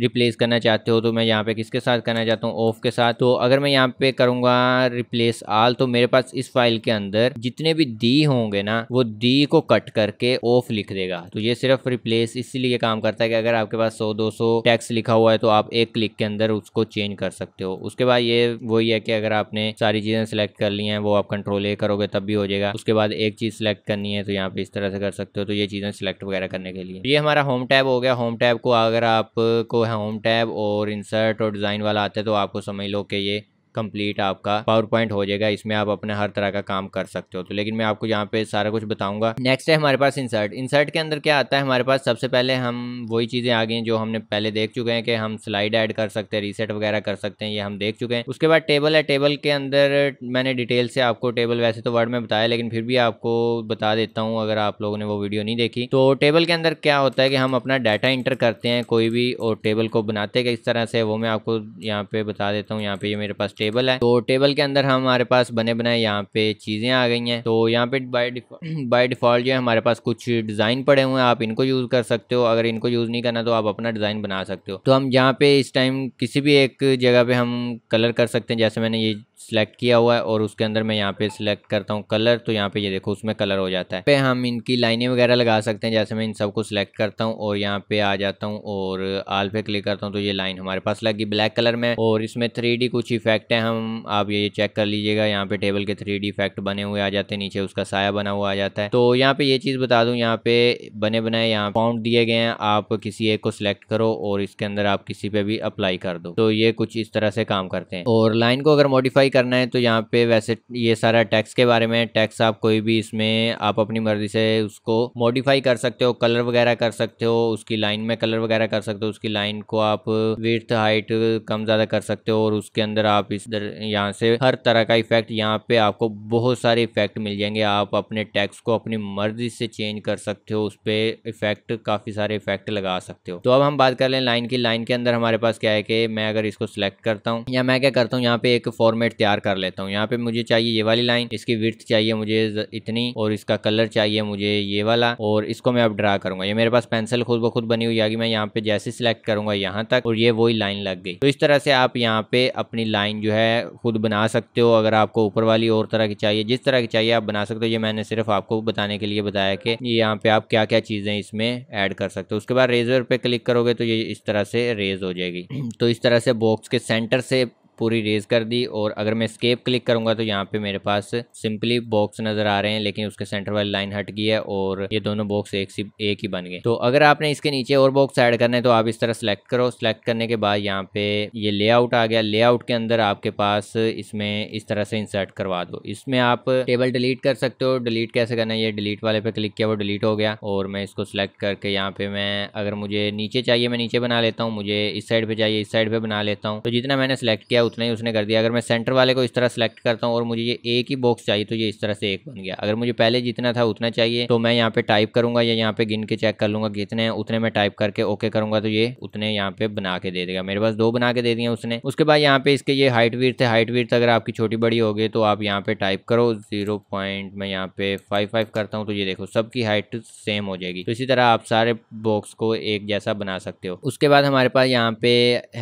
रिप्लेस करना चाहते हो तो मैं यहाँ पे किसके साथ करना चाहता हूँ ऑफ के साथ तो अगर मैं यहाँ पे करूंगा रिप्लेस आल तो मेरे पास इस फाइल के अंदर जितने भी डी होंगे ना वो डी को कट करके ऑफ लिख देगा तो ये सिर्फ रिप्लेस इसीलिए काम करता है कि अगर आपके पास सौ दो सौ टैक्स लिखा हुआ है तो आप एक क्लिक के अंदर उसको चेंज कर सकते हो उसके बाद ये वही है कि अगर आपने सारी चीज़ें सेलेक्ट कर ली हैं वो आप कंट्रोल ए करोगे तब भी हो जाएगा उसके बाद एक चीज़ सेलेक्ट करनी है तो यहाँ पे इस तरह से कर सकते हो तो ये चीज़ें सेलेक्ट वगैरह करने के लिए ये हमारा होम टैब हो गया होम टैब को अगर आपको होम टैब और इंसर्ट और डिज़ाइन वाला आता है तो आपको समझ लो कि ये कंप्लीट आपका पावर पॉइंट हो जाएगा इसमें आप अपने हर तरह का काम कर सकते हो तो लेकिन मैं आपको यहाँ पे सारा कुछ बताऊंगा नेक्स्ट है हमारे पास इंसर्ट इंसर्ट के अंदर क्या आता है हमारे पास सबसे पहले हम वही चीज़ें आ गई हैं जो हमने पहले देख चुके हैं कि हम स्लाइड ऐड कर सकते हैं रीसेट वगैरह कर सकते हैं ये हम देख चुके हैं उसके बाद टेबल है टेबल के अंदर मैंने डिटेल से आपको टेबल वैसे तो वर्ड में बताया लेकिन फिर भी आपको बता देता हूँ अगर आप लोगों ने वो वीडियो नहीं देखी तो टेबल के अंदर क्या होता है कि हम अपना डाटा इंटर करते हैं कोई भी और टेबल को बनाते किस तरह से वो मैं आपको यहाँ पे बता देता हूँ यहाँ पे ये मेरे पास टेबल टेबल है तो टेबल के अंदर हमारे पास बने बनाए यहाँ पे चीज़ें आ गई हैं तो यहाँ पे बाई बाई डिफ़ॉल्ट जो है हमारे पास कुछ डिज़ाइन पड़े हुए हैं आप इनको यूज़ कर सकते हो अगर इनको यूज़ नहीं करना तो आप अपना डिज़ाइन बना सकते हो तो हम यहाँ पे इस टाइम किसी भी एक जगह पे हम कलर कर सकते हैं जैसे मैंने ये सिलेक्ट किया हुआ है और उसके अंदर मैं यहाँ पे सिलेक्ट करता हूँ कलर तो यहाँ पे ये यह देखो उसमें कलर हो जाता है पे हम इनकी लाइनें वगैरह लगा सकते हैं जैसे मैं इन सबको सिलेक्ट करता हूँ और यहाँ पे आ जाता हूँ और आल पे क्लिक करता हूँ तो ये लाइन हमारे पास लगी ब्लैक कलर में और इसमें थ्री कुछ इफेक्ट है हम आप ये चेक कर लीजिएगा यहाँ पे टेबल के थ्री इफेक्ट बने हुए आ जाते हैं नीचे उसका साया बना हुआ आ जाता है तो यहाँ पे ये चीज़ बता दू यहाँ पे बने बनाए यहाँ पाउंड दिए गए हैं आप किसी एक को सिलेक्ट करो और इसके अंदर आप किसी पे भी अप्लाई कर दो तो ये कुछ इस तरह से काम करते हैं और लाइन को अगर मॉडिफाई अप्लाई करना है तो यहाँ पे वैसे ये सारा टैक्स के बारे में टैक्स आप कोई भी इसमें आप अपनी मर्जी से उसको मॉडिफाई कर सकते हो कलर वगैरह कर सकते हो उसकी लाइन में कलर वगैरह कर सकते हो उसकी लाइन को आप विथ हाइट कम ज़्यादा कर सकते हो और उसके अंदर आप इस यहाँ से हर तरह का इफेक्ट यहाँ पे आपको बहुत सारे इफेक्ट मिल जाएंगे आप अपने टैक्स को अपनी मर्जी से चेंज कर सकते हो उस पर इफेक्ट काफ़ी सारे इफेक्ट लगा सकते हो तो अब हम बात कर लें लाइन की लाइन के अंदर हमारे पास क्या है कि मैं अगर इसको सिलेक्ट करता हूँ या मैं क्या करता हूँ यहाँ पे एक फॉर्मेट इख्तियार कर लेता हूँ यहाँ पे मुझे चाहिए ये वाली लाइन इसकी विर्थ चाहिए मुझे इतनी और इसका कलर चाहिए मुझे ये वाला और इसको मैं अब ड्रा करूंगा ये मेरे पास पेंसिल खुद ब खुद बनी हुई आगे मैं यहाँ पे जैसे सिलेक्ट करूंगा यहाँ तक और ये वही लाइन लग गई तो इस तरह से आप यहाँ पे अपनी लाइन जो है खुद बना सकते हो अगर आपको ऊपर वाली और तरह की चाहिए जिस तरह की चाहिए आप बना सकते हो ये मैंने सिर्फ आपको बताने के लिए बताया कि यहाँ पे आप क्या क्या चीज़ें इसमें ऐड कर सकते हो उसके बाद रेजर पे क्लिक करोगे तो ये इस तरह से रेज हो जाएगी तो इस तरह से बॉक्स के सेंटर से पूरी रेज़ कर दी और अगर मैं स्केप क्लिक करूंगा तो यहाँ पे मेरे पास सिंपली बॉक्स नज़र आ रहे हैं लेकिन उसके सेंटर वाली लाइन हट गई है और ये दोनों बॉक्स एक सी एक ही बन गए तो अगर आपने इसके नीचे और बॉक्स ऐड करने तो आप इस तरह सेलेक्ट करो सेलेक्ट करने के बाद यहाँ पे ये लेआउट आ गया लेआउट के अंदर आपके पास इसमें इस तरह से इंसर्ट करवा दो इसमें आप टेबल डिलीट कर सकते हो डिलीट कैसे करना है ये डिलीट वाले पे क्लिक किया वो डिलीट हो गया और मैं इसको सिलेक्ट करके यहाँ पे मैं अगर मुझे नीचे चाहिए मैं नीचे बना लेता हूँ मुझे इस साइड पे चाहिए इस साइड पे बना लेता हूँ तो जितना मैंने सेलेक्ट किया उतना ही उसने कर दिया अगर मैं सेंटर वाले को इस तरह सेलेक्ट करता हूँ और मुझे ये एक ही बॉक्स चाहिए तो ये इस तरह से एक बन गया अगर मुझे पहले जितना था उतना चाहिए तो मैं यहाँ पे टाइप करूंगा या यहाँ पे गिन के चेक कर लूंगा कितने हैं उतने मैं टाइप करके ओके करूंगा तो ये उतने यहाँ पे बना के दे देगा मेरे पास दो बना के दे दिए उसने उसके बाद यहाँ पे इसके ये हाइट वीर थे हाइट वीर अगर आपकी छोटी बड़ी हो गई तो आप यहाँ पे टाइप करो जीरो पॉइंट मैं यहाँ पे फाइव फाइव करता हूँ तो ये देखो सबकी हाइट सेम हो जाएगी तो इसी तरह आप सारे बॉक्स को एक जैसा बना सकते हो उसके बाद हमारे पास यहाँ पे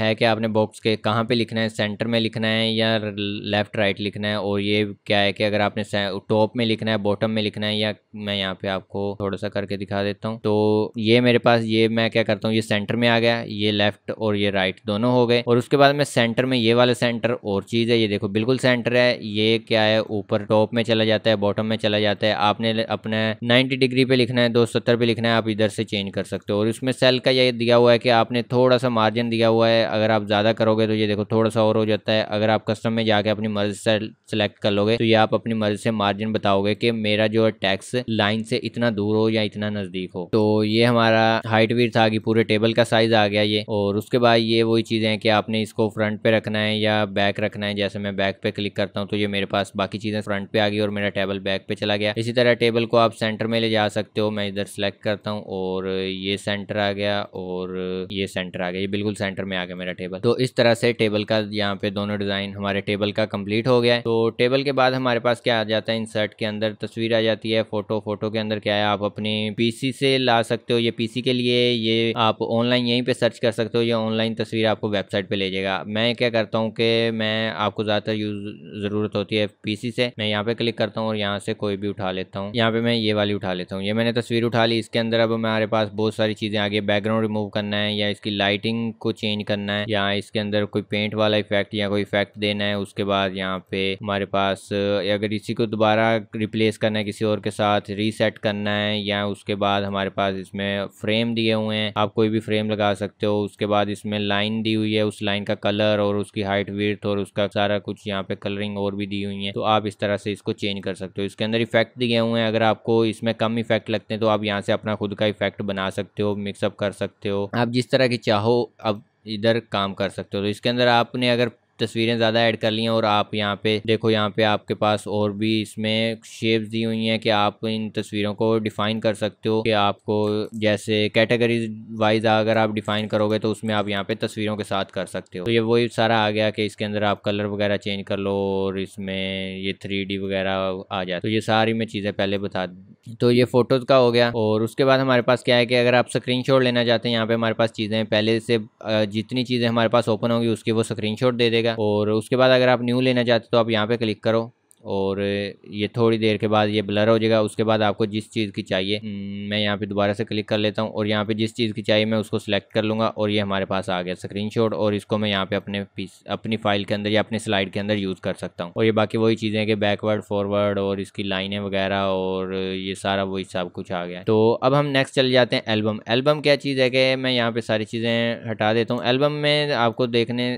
है कि आपने बॉक्स के कहाँ पे लिखना है सेंटर सेंटर में लिखना है या लेफ़्ट राइट लिखना है और ये क्या है कि अगर आपने टॉप में लिखना है बॉटम में लिखना है या मैं यहाँ पे आपको थोड़ा सा करके दिखा देता हूँ तो ये मेरे पास ये मैं क्या करता हूँ ये सेंटर में आ गया ये लेफ़्ट और ये राइट दोनों हो गए और उसके बाद में सेंटर में ये वाला सेंटर और चीज़ है ये देखो बिल्कुल सेंटर है ये क्या है ऊपर टॉप में चला जाता है बॉटम में चला जाता है आपने अपने नाइन्टी डिग्री पे लिखना है दो पे लिखना है आप इधर से चेंज कर सकते हो और इसमें सेल का ये दिया हुआ है कि आपने थोड़ा सा मार्जिन दिया हुआ है अगर आप ज़्यादा करोगे तो ये देखो थोड़ा सा और जाता है अगर आप कस्टम में जाके अपनी मर्जी से सिलेक्ट कर लोगे तो ये आप अपनी मर्जी से मार्जिन बताओगे कि मेरा जो टैक्स लाइन से इतना दूर हो या इतना नज़दीक हो तो ये हमारा हाइट भी था कि पूरे टेबल का साइज आ गया ये और उसके बाद ये वही चीज़ें हैं कि आपने इसको फ्रंट पे रखना है या बैक रखना है जैसे मैं बैक पे क्लिक करता हूँ तो ये मेरे पास बाकी चीज़ें फ्रंट पे आ गई और मेरा टेबल बैक पे चला गया इसी तरह टेबल को आप सेंटर में ले जा सकते हो मैं इधर सेलेक्ट करता हूँ और ये सेंटर आ गया और ये सेंटर आ गया ये बिल्कुल सेंटर में आ गया मेरा टेबल तो इस तरह से टेबल का यहाँ पे दोनों डिज़ाइन हमारे टेबल का कंप्लीट हो गया है तो टेबल के बाद हमारे पास क्या आ जाता है इंसर्ट के अंदर तस्वीर आ जाती है फोटो फोटो के अंदर क्या है आप अपने पीसी से ला सकते हो ये पीसी के लिए ये आप ऑनलाइन यहीं पे सर्च कर सकते हो ये ऑनलाइन तस्वीर आपको वेबसाइट पे ले जाएगा मैं क्या करता हूँ कि मैं आपको ज़्यादातर यूज ज़रूरत होती है पीसी से मैं यहाँ पे क्लिक करता हूँ और यहाँ से कोई भी उठा लेता हूँ यहाँ पे मैं ये वाली उठा लेता हूँ ये मैंने तस्वीर उठा ली इसके अंदर अब हमारे पास बहुत सारी चीज़ें आगे बैकग्राउंड रिमूव करना है या इसकी लाइटिंग को चेंज करना है या इसके अंदर कोई पेंट वाला इफेक्ट इफेक्ट या कोई इफेक्ट देना है उसके बाद यहाँ पे हमारे पास अगर इसी को दोबारा रिप्लेस करना है किसी और के साथ रीसेट करना है या उसके बाद हमारे पास इसमें फ्रेम दिए हुए हैं आप कोई भी फ्रेम लगा सकते हो उसके बाद इसमें लाइन दी हुई है उस लाइन का कलर और उसकी हाइट विर्थ और उसका सारा कुछ यहाँ पे कलरिंग और भी दी हुई है तो आप इस तरह से इसको चेंज कर सकते हो इसके अंदर इफेक्ट दिए हुए हैं अगर आपको इसमें कम इफेक्ट लगते हैं तो आप यहाँ से अपना खुद का इफेक्ट बना सकते हो मिक्सअप कर सकते हो आप जिस तरह की चाहो अब इधर काम कर सकते हो तो इसके अंदर आपने अगर तस्वीरें ज़्यादा ऐड कर ली हैं और आप यहाँ पे देखो यहाँ पे आपके पास और भी इसमें शेप्स दी हुई हैं कि आप इन तस्वीरों को डिफ़ाइन कर सकते हो कि आपको जैसे कैटेगरीज वाइज अगर आप डिफ़ाइन करोगे तो उसमें आप यहाँ पे तस्वीरों के साथ कर सकते हो तो ये वही सारा आ गया कि इसके अंदर आप कलर वगैरह चेंज कर लो और इसमें ये थ्री वगैरह आ जाए तो ये सारी मैं चीज़ें पहले बता तो ये फ़ोटोज़ का हो गया और उसके बाद हमारे पास क्या है कि अगर आप स्क्रीन लेना चाहते हैं यहाँ पे हमारे पास चीज़ें पहले से जितनी चीज़ें हमारे पास ओपन होगी उसकी वो स्क्रीन दे देगा और उसके बाद अगर आप न्यू लेना चाहते तो आप यहाँ पे क्लिक करो और ये थोड़ी देर के बाद ये ब्लर हो जाएगा उसके बाद आपको जिस चीज़ की चाहिए हम्म। हम्म, मैं यहाँ पे दोबारा से क्लिक कर लेता हूँ और यहाँ पे जिस चीज़ की चाहिए मैं उसको सिलेक्ट कर लूँगा और ये हमारे पास आ गया स्क्रीनशॉट और इसको मैं यहाँ पे अपने पीस अपनी फाइल के अंदर या अपने स्लाइड के अंदर यूज़ कर सकता हूँ और ये बाकी वही चीज़ें कि बैकवर्ड फॉरवर्ड और इसकी लाइनें वगैरह और ये सारा वही सब कुछ आ गया तो अब हम नेक्स्ट चले जाते हैं एल्बम एल्बम क्या चीज़ है कि मैं यहाँ पर सारी चीज़ें हटा देता हूँ एल्बम में आपको देखने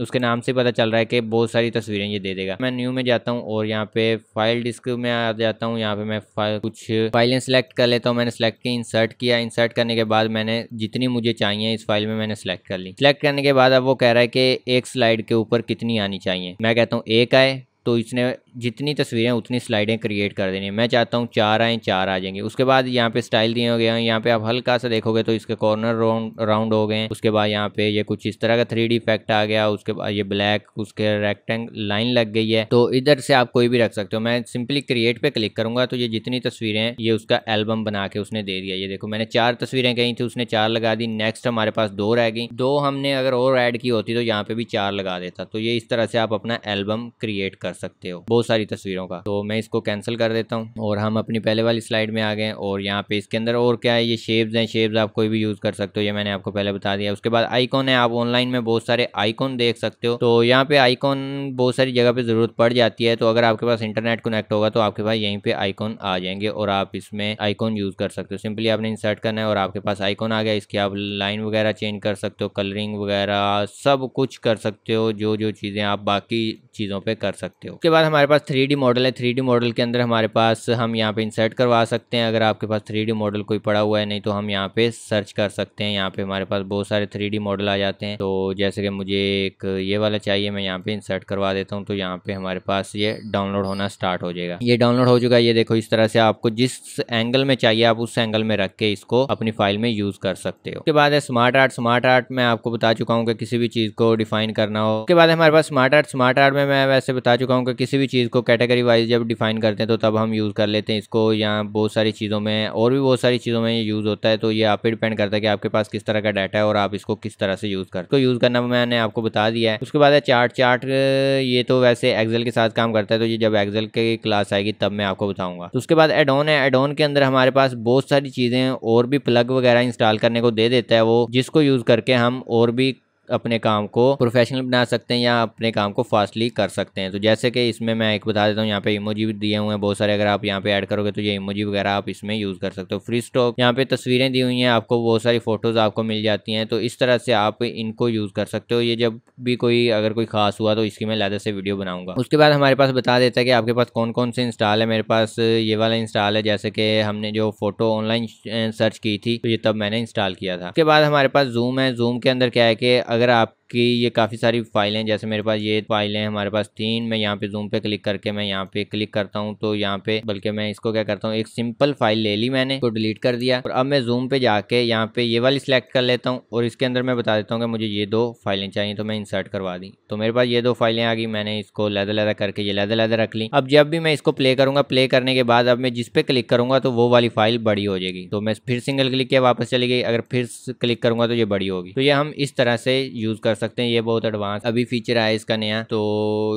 उसके नाम से पता चल रहा है कि बहुत सारी तस्वीरें ये दे देगा मैं न्यू में जाता हूँ और यहाँ पे फाइल डिस्क में आ जाता हूँ यहाँ पे मैं फाइल कुछ फाइलें सेलेक्ट कर लेता हूँ मैंने सेलेक्ट की इंसर्ट किया इंसर्ट करने के बाद मैंने जितनी मुझे चाहिए इस फाइल में मैंने सेलेक्ट कर ली सेलेक्ट करने के बाद अब वो कह रहा है कि एक स्लाइड के ऊपर कितनी आनी चाहिए मैं कहता हूँ एक आए तो इसने जितनी तस्वीरें उतनी स्लाइडें क्रिएट कर देनी है मैं चाहता हूँ चार आएँ चार आ जाएंगे उसके बाद यहाँ पे स्टाइल दिए हो गए हैं यहाँ पे आप हल्का सा देखोगे तो इसके कॉर्नर राउंड राउंड हो गए उसके बाद यहाँ पे ये कुछ इस तरह का थ्री इफेक्ट आ गया उसके बाद ये ब्लैक उसके रेक्टेंग लाइन लग गई है तो इधर से आप कोई भी रख सकते हो मैं सिंपली क्रिएट पे क्लिक करूंगा तो ये जितनी तस्वीरें हैं ये उसका एल्बम बना के उसने दे दिया ये देखो मैंने चार तस्वीरें कही थी उसने चार लगा दी नेक्स्ट हमारे पास दो रह गई दो हमने अगर और एड की होती तो यहाँ पे भी चार लगा देता तो ये इस तरह से आप अपना एल्बम क्रिएट कर सकते हो बहुत सारी तस्वीरों का तो मैं इसको कैंसिल कर देता हूँ और हम अपनी पहले वाली स्लाइड में आ गए और यहाँ पे इसके अंदर और क्या है ये शेप्स हैं शेप्स आप कोई भी यूज़ कर सकते हो ये मैंने आपको पहले बता दिया उसके बाद आइकॉन है आप ऑनलाइन में बहुत सारे आइकॉन देख सकते हो तो यहाँ पे आइकॉन बहुत सारी जगह पे ज़रूरत पड़ जाती है तो अगर आपके पास इंटरनेट कनेक्ट होगा तो आपके पास यहीं पर आइकॉन आ जाएंगे और आप इसमें आइकॉन यूज़ कर सकते हो सिंपली आपने इंसर्ट करना है और आपके पास आइकॉन आ गया इसके आप लाइन वगैरह चेंज कर सकते हो कलरिंग वगैरह सब कुछ कर सकते हो जो जो चीज़ें आप बाकी चीज़ों पे कर सकते हो उसके बाद हमारे पास थ्री मॉडल है थ्री मॉडल के अंदर हमारे पास हम यहाँ पे इंसर्ट करवा सकते हैं अगर आपके पास थ्री मॉडल कोई पड़ा हुआ है नहीं तो हम यहाँ पे सर्च कर सकते हैं यहाँ पे हमारे पास बहुत सारे थ्री मॉडल आ जाते हैं तो जैसे कि मुझे एक ये वाला चाहिए मैं यहाँ पे इंसर्ट करवा देता हूँ तो यहाँ पे हमारे पास ये डाउनलोड होना स्टार्ट हो जाएगा ये डाउनलोड हो चुका है ये देखो इस तरह से आपको जिस एंगल में चाहिए आप उस एंगल में रख के इसको अपनी फाइल में यूज कर सकते हो उसके बाद है स्मार्ट आर्ट स्मार्ट आर्ट में आपको बता चुका हूँ कि किसी भी चीज़ को डिफाइन करना हो उसके बाद हमारे पास स्मार्ट आर्ट स्मार्ट आर्ट में में मैं वैसे बता चुका हूँ कि किसी भी चीज़ को कैटेगरी वाइज जब डिफ़ाइन करते हैं तो तब हम यूज़ कर लेते हैं इसको या बहुत सारी चीज़ों में और भी बहुत सारी चीज़ों में यूज़ होता है तो ये आप पे डिपेंड करता है कि आपके पास किस तरह का डाटा है और आप इसको किस तरह से यूज़ कर इसको तो यूज़ करना मैंने आपको बता दिया है उसके बाद है चार्ट चार्ट ये तो वैसे एक्जेल के साथ काम करता है तो ये जब एक्जेल की क्लास आएगी तब मैं आपको बताऊँगा तो उसके बाद एडोन है एडोन के अंदर हमारे पास बहुत सारी चीज़ें और भी प्लग वगैरह इंस्टॉल करने को दे देता है वो जिसको यूज़ करके हम और भी अपने काम को प्रोफेशनल बना सकते हैं या अपने काम को फास्टली कर सकते हैं तो जैसे कि इसमें मैं एक बता देता हूँ यहाँ पे इमोजी दिए हुए हैं बहुत सारे अगर आप यहाँ पे ऐड करोगे तो ये इमोजी वगैरह आप इसमें यूज़ कर सकते हो फ्री स्टॉक यहाँ पे तस्वीरें दी हुई हैं आपको बहुत सारी फोटोज़ आपको मिल जाती हैं तो इस तरह से आप इनको यूज़ कर सकते हो ये जब भी कोई अगर कोई खास हुआ तो इसकी मैं लादा से वीडियो बनाऊंगा उसके बाद हमारे पास बता देता है कि आपके पास कौन कौन से इंस्टॉल है मेरे पास ये वाला इंस्टॉल है जैसे कि हमने जो फोटो ऑनलाइन सर्च की थी तो ये तब मैंने इंस्टॉल किया था उसके बाद हमारे पास जूम है जूम के अंदर क्या है कि grab कि ये काफ़ी सारी फाइलें जैसे मेरे पास ये फाइलें हमारे पास तीन मैं यहाँ पे जूम पे क्लिक करके मैं यहाँ पे क्लिक करता हूँ तो यहाँ पे बल्कि मैं इसको क्या करता हूँ एक सिंपल फाइल ले ली मैंने तो डिलीट कर दिया और अब मैं जूम पे जाके यहाँ पे ये वाली सिलेक्ट कर लेता हूँ और इसके अंदर मैं बता देता हूँ कि मुझे ये दो फाइलें चाहिए तो मैं इंसर्ट करवा दी तो मेरे पास ये दो फाइलें आ गई मैंने इसको लैदा लैदा करके ये लैदा लैदा रख ली अब जब भी मैं इसको प्ले करूंगा प्ले करने के बाद अब मैं जिस पे क्लिक करूंगा तो वो वाली फाइल बड़ी हो जाएगी तो मैं फिर सिंगल क्लिक किया वापस चली गई अगर फिर क्लिक करूंगा तो ये बड़ी होगी तो ये हम इस तरह से यूज कर सकते हैं ये बहुत एडवांस अभी फीचर आया इसका नया तो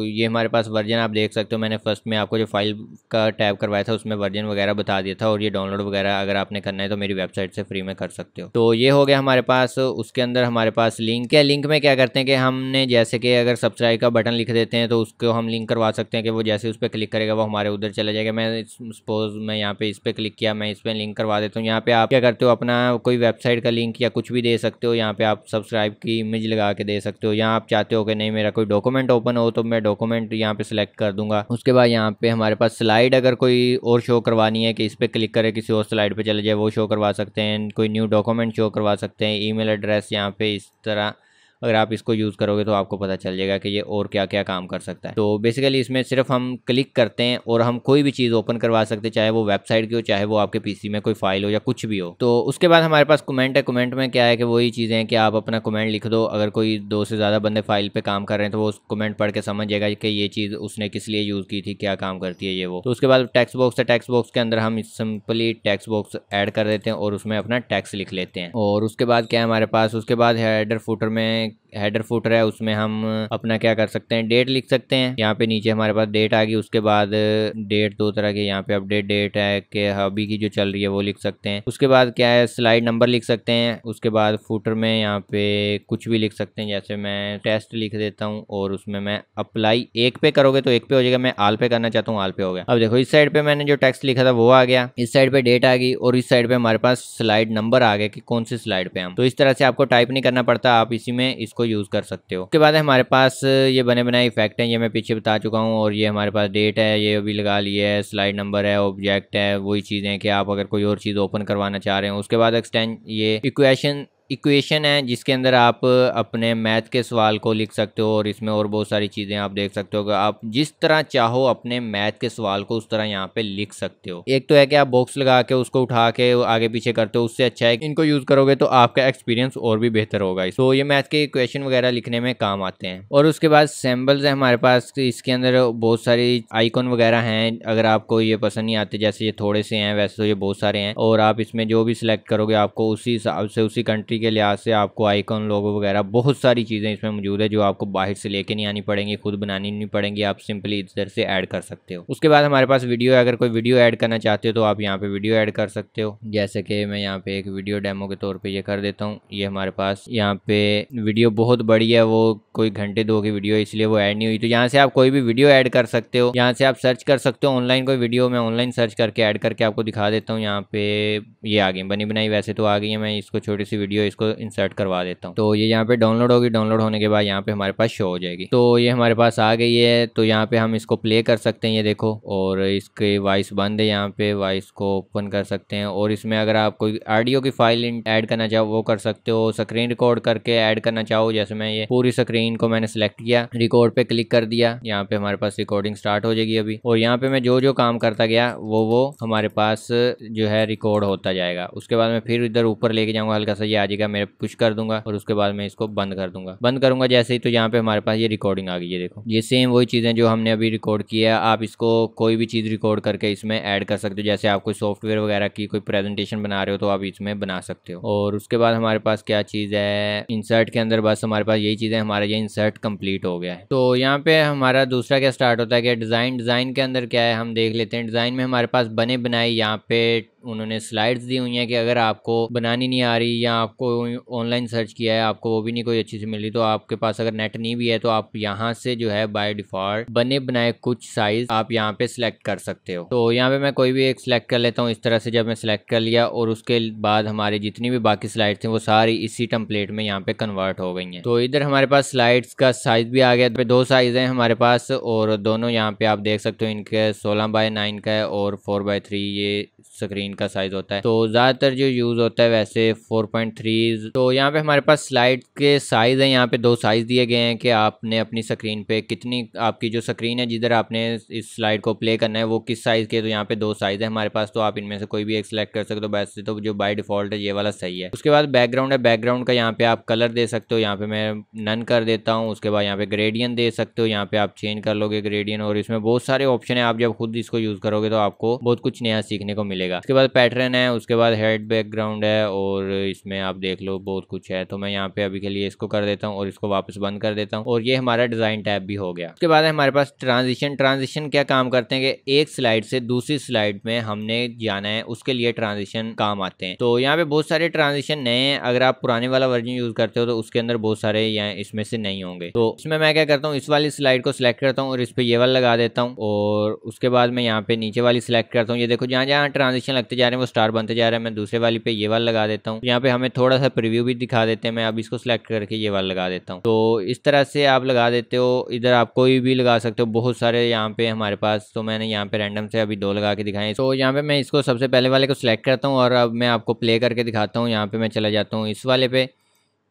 ये हमारे पास वर्जन आप देख सकते हो मैंने फर्स्ट में आपको जो फाइल का टैब करवाया था उसमें वर्जन वगैरह बता दिया था और ये डाउनलोड वगैरह अगर आपने करना है तो मेरी वेबसाइट से फ्री में कर सकते हो तो ये हो गया हमारे पास उसके अंदर हमारे पास लिंक है लिंक में क्या करते हैं कि हमने जैसे कि अगर सब्सक्राइब का बटन लिख देते हैं तो उसको हम लिंक करवा सकते हैं कि वो जैसे उस पर क्लिक करेगा वो हमारे उधर चला जाएगा मैं सपोज मैं यहाँ पे इस पर क्लिक किया मैं इस पर लिंक करवा देता हूँ यहाँ पे आप क्या करते हो अपना कोई वेबसाइट का लिंक या कुछ भी दे सकते हो यहाँ पे आप सब्सक्राइब की इमेज लगा के दे दे सकते हो यहाँ आप चाहते हो कि नहीं मेरा कोई डॉक्यूमेंट ओपन हो तो मैं डॉक्यूमेंट यहाँ पे सिलेक्ट कर दूंगा उसके बाद यहाँ पे हमारे पास स्लाइड अगर कोई और शो करवानी है कि इस पर क्लिक करें किसी और स्लाइड पर चले जाए वो शो करवा सकते हैं कोई न्यू डॉक्यूमेंट शो करवा सकते हैं ई एड्रेस यहाँ पे इस तरह अगर आप इसको यूज़ करोगे तो आपको पता चल जाएगा कि ये और क्या क्या काम कर सकता है तो बेसिकली इसमें सिर्फ हम क्लिक करते हैं और हम कोई भी चीज़ ओपन करवा सकते हैं चाहे वो वेबसाइट की हो चाहे वो आपके पीसी में कोई फाइल हो या कुछ भी हो तो उसके बाद हमारे पास कमेंट है कमेंट में क्या है कि वही चीज़ें हैं कि आप अपना कमेंट लिख दो अगर कोई दो से ज़्यादा बंदे फाइल पर काम कर रहे हैं तो वो उस कमेंट पढ़ के समझ जाएगा कि ये चीज़ उसने किस लिए यूज़ की थी क्या काम करती है ये वो तो उसके बाद टेक्स्ट बॉक्स है टेक्स्ट बॉक्स के अंदर हम सिंपली टेक्स्ट बॉक्स ऐड कर देते हैं और उसमें अपना टैक्स लिख लेते हैं और उसके बाद क्या है हमारे पास उसके बाद हेडर फुटर में हेडर फुटर है उसमें हम अपना क्या कर सकते हैं डेट लिख सकते हैं यहाँ पे नीचे हमारे पास डेट आ गई उसके बाद डेट दो तरह के यहाँ पे अपडेट डेट है कि अभी की जो चल रही है वो लिख सकते हैं उसके बाद क्या है स्लाइड नंबर लिख सकते हैं उसके बाद फुटर में यहाँ पे कुछ भी लिख सकते हैं जैसे मैं टेस्ट लिख देता हूँ और उसमें मैं अप्लाई एक पे करोगे तो एक पे हो जाएगा मैं आल पे करना चाहता हूँ आल पे हो गया अब देखो इस साइड पे मैंने जो टेक्स्ट लिखा था वो आ गया इस साइड पे डेट आ गई और इस साइड पे हमारे पास स्लाइड नंबर आ गया कि कौन सी स्लाइड पे हम तो इस तरह से आपको टाइप नहीं करना पड़ता आप इसी में हैं इसको यूज़ कर सकते हो उसके बाद हमारे पास ये बने बनाए इफेक्ट हैं ये मैं पीछे बता चुका हूँ और ये हमारे पास डेट है ये अभी लगा लिया है स्लाइड नंबर है ऑब्जेक्ट है वही चीज़ें कि आप अगर कोई और चीज़ ओपन करवाना चाह रहे हो उसके बाद एक्सटेंड ये इक्वेशन इक्वेशन है जिसके अंदर आप अपने मैथ के सवाल को लिख सकते हो और इसमें और बहुत सारी चीज़ें आप देख सकते हो आप जिस तरह चाहो अपने मैथ के सवाल को उस तरह यहाँ पे लिख सकते हो एक तो है कि आप बॉक्स लगा के उसको उठा के आगे पीछे करते हो उससे अच्छा है इनको यूज़ करोगे तो आपका एक्सपीरियंस और भी बेहतर होगा तो ये मैथ के इक्वेशन वगैरह लिखने में काम आते हैं और उसके बाद सैम्बल्स है हमारे पास इसके अंदर बहुत सारी आइकॉन वगैरह हैं अगर आपको ये पसंद नहीं आते जैसे ये थोड़े से हैं वैसे तो ये बहुत सारे हैं और आप इसमें जो भी सिलेक्ट करोगे आपको उसी हिसाब से उसी कंट्री के लिहाज से आपको आइकॉन लोगो वगैरह बहुत सारी चीज़ें इसमें मौजूद है जो आपको बाहर से लेके नहीं आनी पड़ेंगी खुद बनानी नहीं पड़ेंगी आप सिंपली इधर से ऐड कर सकते हो उसके बाद हमारे पास वीडियो है अगर कोई वीडियो ऐड करना चाहते हो तो आप यहाँ पे वीडियो ऐड कर सकते हो जैसे कि मैं यहाँ पे एक वीडियो डेमो के तौर पर यह कर देता हूँ ये हमारे पास यहाँ पे वीडियो बहुत बड़ी है वो कोई घंटे दो की वीडियो इसलिए वो ऐड नहीं हुई तो यहाँ से आप कोई भी वीडियो ऐड कर सकते हो यहाँ से आप सर्च कर सकते हो ऑनलाइन कोई वीडियो मैं ऑनलाइन सर्च करके ऐड करके आपको दिखा देता हूँ यहाँ पे ये आ गई बनी बनाई वैसे तो आ गई है मैं इसको छोटी सी वीडियो है इसको इंसर्ट करवा देता हूँ तो ये यहाँ पे डाउनलोड होगी डाउनलोड होने के बाद यहाँ पे हमारे पास शो हो जाएगी तो ये हमारे पास आ गई है तो यहाँ पे हम इसको प्ले कर सकते हैं ये देखो और इसके वॉइस बंद है यहाँ पे वॉइस को ओपन कर सकते हैं और इसमें अगर आप कोई ऑडियो की फाइल ऐड करना चाहो वो कर सकते हो स्क्रीन रिकॉर्ड करके ऐड करना चाहो जैसे मैं ये पूरी स्क्रीन को मैंने सेलेक्ट किया रिकॉर्ड पे क्लिक कर दिया यहाँ पे हमारे पास रिकॉर्डिंग स्टार्ट हो जाएगी अभी और यहाँ पे मैं जो जो काम करता गया वो वो हमारे पास जो है रिकॉर्ड होता जाएगा उसके बाद मैं फिर इधर ऊपर लेके जाऊंगा हल्का सा ये आ जाएगा मैं पुश कर दूंगा और उसके बाद मैं इसको बंद कर दूंगा बंद करूंगा जैसे ही तो यहाँ पे हमारे पास ये रिकॉर्डिंग आ गई है देखो ये सेम वही चीज़ें जो हमने अभी रिकॉर्ड किया है आप इसको कोई भी चीज़ रिकॉर्ड करके इसमें ऐड कर सकते हो जैसे आप कोई सॉफ्टवेयर वगैरह की कोई प्रेजेंटेशन बना रहे हो तो आप इसमें बना सकते हो और उसके बाद हमारे पास क्या चीज़ है इंसर्ट के अंदर बस हमारे पास यही चीज़ है हमारा ये इंसर्ट कम्प्लीट हो गया है तो यहाँ पे हमारा दूसरा क्या स्टार्ट होता है कि डिज़ाइन डिज़ाइन के अंदर क्या है हम देख लेते हैं डिज़ाइन में हमारे पास बने बनाए यहाँ पे उन्होंने स्लाइड्स दी हुई हैं कि अगर आपको बनानी नहीं आ रही या आपको ऑनलाइन सर्च किया है आपको वो भी नहीं कोई अच्छी से मिली तो आपके पास अगर नेट नहीं भी है तो आप यहाँ से जो है बाय डिफॉल्ट बने बनाए कुछ साइज आप यहाँ पे सिलेक्ट कर सकते हो तो यहाँ पे मैं कोई भी एक सिलेक्ट कर लेता हूँ इस तरह से जब मैं सिलेक्ट कर लिया और उसके बाद हमारी जितनी भी बाकी स्लाइड थी वो सारी इसी टम्पलेट में यहाँ पे कन्वर्ट हो गई है तो इधर हमारे पास स्लाइड्स का साइज भी आ गया तो दो साइज है हमारे पास और दोनों यहाँ पे आप देख सकते हो इनके सोलह बाय नाइन का है और फोर बाय थ्री ये स्क्रीन इनका साइज़ होता है तो ज़्यादातर जो यूज़ होता है वैसे फोर पॉइंट थ्री तो यहाँ पे हमारे पास स्लाइड के साइज़ है यहाँ पे दो साइज़ दिए गए हैं कि आपने अपनी स्क्रीन पे कितनी आपकी जो स्क्रीन है जिधर आपने इस स्लाइड को प्ले करना है वो किस साइज़ के तो यहाँ पे दो साइज़ है हमारे पास तो आप इनमें से कोई भी एक सिलेक्ट कर सकते हो वैसे तो जो बाई डिफ़ॉल्ट है ये वाला सही है उसके बाद बैकग्राउंड है बैकग्राउंड का यहाँ पे आप कलर दे सकते हो यहाँ पे मैं नन कर देता हूँ उसके बाद यहाँ पे ग्रेडियन दे सकते हो यहाँ पे आप चेंज कर लोगे ग्रेडियन और इसमें बहुत सारे ऑप्शन है आप जब खुद इसको यूज़ करोगे तो आपको बहुत कुछ नया सीखने को मिलेगा उसके बाद बाद पैटर्न है उसके बाद हेड बैकग्राउंड है और इसमें आप देख लो बहुत कुछ है तो मैं यहाँ पे अभी के लिए इसको कर देता हूँ और इसको वापस बंद कर देता हूँ और ये हमारा डिज़ाइन टैब भी हो गया उसके बाद हमारे पास ट्रांजिशन ट्रांजिशन क्या काम करते हैं कि एक स्लाइड से दूसरी स्लाइड में हमने जाना है उसके लिए ट्रांजिशन काम आते हैं तो यहाँ पे बहुत सारे ट्रांजिशन नए हैं अगर आप पुराने वाला वर्जन यूज़ करते हो तो उसके अंदर बहुत सारे यहाँ इसमें से नहीं होंगे तो इसमें मैं क्या करता हूँ इस वाली स्लाइड को सिलेक्ट करता हूँ और इस पर ये वाला लगा देता हूँ और उसके बाद मैं यहाँ पे नीचे वाली सिलेक्ट करता हूँ ये देखो जहाँ जहाँ ट्रांजिशन लगते बनते जा रहे हैं वो स्टार बनते जा रहे हैं मैं दूसरे वाली पे ये वाला लगा देता हूँ यहाँ पे हमें थोड़ा सा प्रिव्यू भी दिखा देते हैं मैं अब इसको सिलेक्ट करके ये वाला लगा देता हूँ तो इस तरह से आप लगा देते हो इधर आप कोई भी लगा सकते हो बहुत सारे यहाँ पे हमारे पास तो मैंने यहाँ पे रैंडम से अभी दो लगा के दिखाए तो यहाँ पे मैं इसको सबसे पहले वाले को सिलेक्ट करता हूँ और अब मैं आपको प्ले करके दिखाता हूँ यहाँ पे मैं चला जाता हूँ इस वाले पे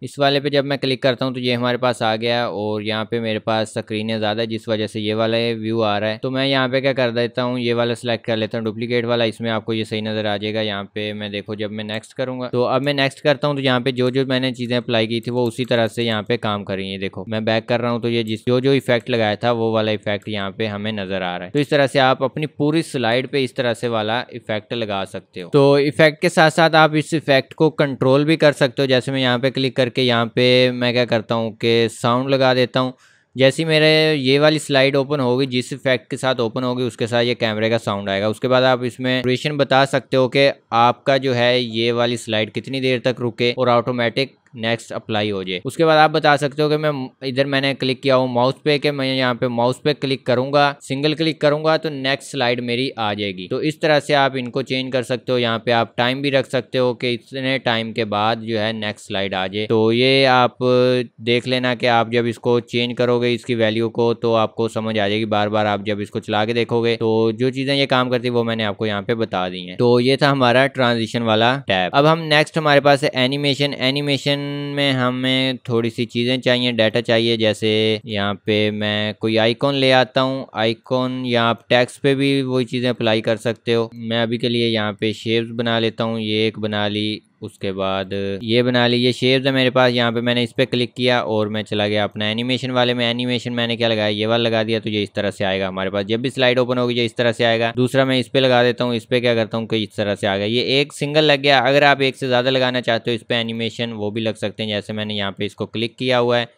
इस वाले पे जब मैं क्लिक करता हूँ तो ये हमारे पास आ गया और यहाँ पे मेरे पास है ज़्यादा जिस वजह से ये वाला व्यू आ रहा है तो मैं यहाँ पे क्या कर देता हूँ ये वाला सिलेक्ट कर लेता हूँ डुप्लीकेट वाला इसमें आपको ये सही नज़र आ जाएगा यहाँ पे मैं देखो जब मैं नेक्स्ट करूँगा तो अब मैं नेक्स्ट करता हूँ तो यहाँ पे जो जो मैंने चीज़ें अप्लाई की थी वो उसी तरह से यहाँ पे काम करी है देखो मैं बैक कर रहा हूँ तो ये जिस जो जो इफेक्ट लगाया था वो वाला इफेक्ट यहाँ पे हमें नज़र आ रहा है तो इस तरह से आप अपनी पूरी स्लाइड पे इस तरह से वाला इफेक्ट लगा सकते हो तो इफेक्ट के साथ साथ आप इस इफेक्ट को कंट्रोल भी कर सकते हो जैसे मैं यहाँ पे क्लिक करके यहाँ पे मैं क्या करता हूँ कि साउंड लगा देता हूँ जैसी मेरे ये वाली स्लाइड ओपन होगी जिस इफेक्ट के साथ ओपन होगी उसके साथ ये कैमरे का साउंड आएगा उसके बाद आप इसमें ड्यूरेशन बता सकते हो कि आपका जो है ये वाली स्लाइड कितनी देर तक रुके और ऑटोमेटिक नेक्स्ट अप्लाई हो जाए उसके बाद आप बता सकते हो कि मैं इधर मैंने क्लिक किया हूँ माउस पे के मैं यहाँ पे माउस पे क्लिक करूंगा सिंगल क्लिक करूंगा तो नेक्स्ट स्लाइड मेरी आ जाएगी तो इस तरह से आप इनको चेंज कर सकते हो यहाँ पे आप टाइम भी रख सकते हो कि इतने टाइम के बाद जो है नेक्स्ट स्लाइड आ जाए तो ये आप देख लेना कि आप जब इसको चेंज करोगे इसकी वैल्यू को तो आपको समझ आ जाएगी बार बार आप जब इसको चला के देखोगे तो जो चीज़ें ये काम करती है वो मैंने आपको यहाँ पे बता दी है तो ये था हमारा ट्रांजिशन वाला टैब अब हम नेक्स्ट हमारे पास है एनिमेशन एनिमेशन में हमें थोड़ी सी चीज़ें चाहिए डाटा चाहिए जैसे यहाँ पे मैं कोई आइकॉन ले आता हूँ आइकॉन या आप टैक्स पे भी वही चीज़ें अप्लाई कर सकते हो मैं अभी के लिए यहाँ पे शेप्स बना लेता हूँ ये एक बना ली उसके बाद ये बना ली ये शेप्स है मेरे पास यहाँ पे मैंने इस पर क्लिक किया और मैं चला गया अपना एनिमेशन वाले में एनिमेशन मैंने क्या लगाया ये वाला लगा दिया तो ये इस तरह से आएगा हमारे पास जब भी स्लाइड ओपन होगी ये इस तरह से आएगा दूसरा मैं इस पर लगा देता हूँ इस पर क्या करता हूँ कि इस तरह से आ गया ये एक सिंगल लग गया अगर आप एक से ज़्यादा लगाना चाहते हो इस पर एनिमेशन वो भी लग सकते हैं जैसे मैंने यहाँ पे इसको क्लिक किया हुआ है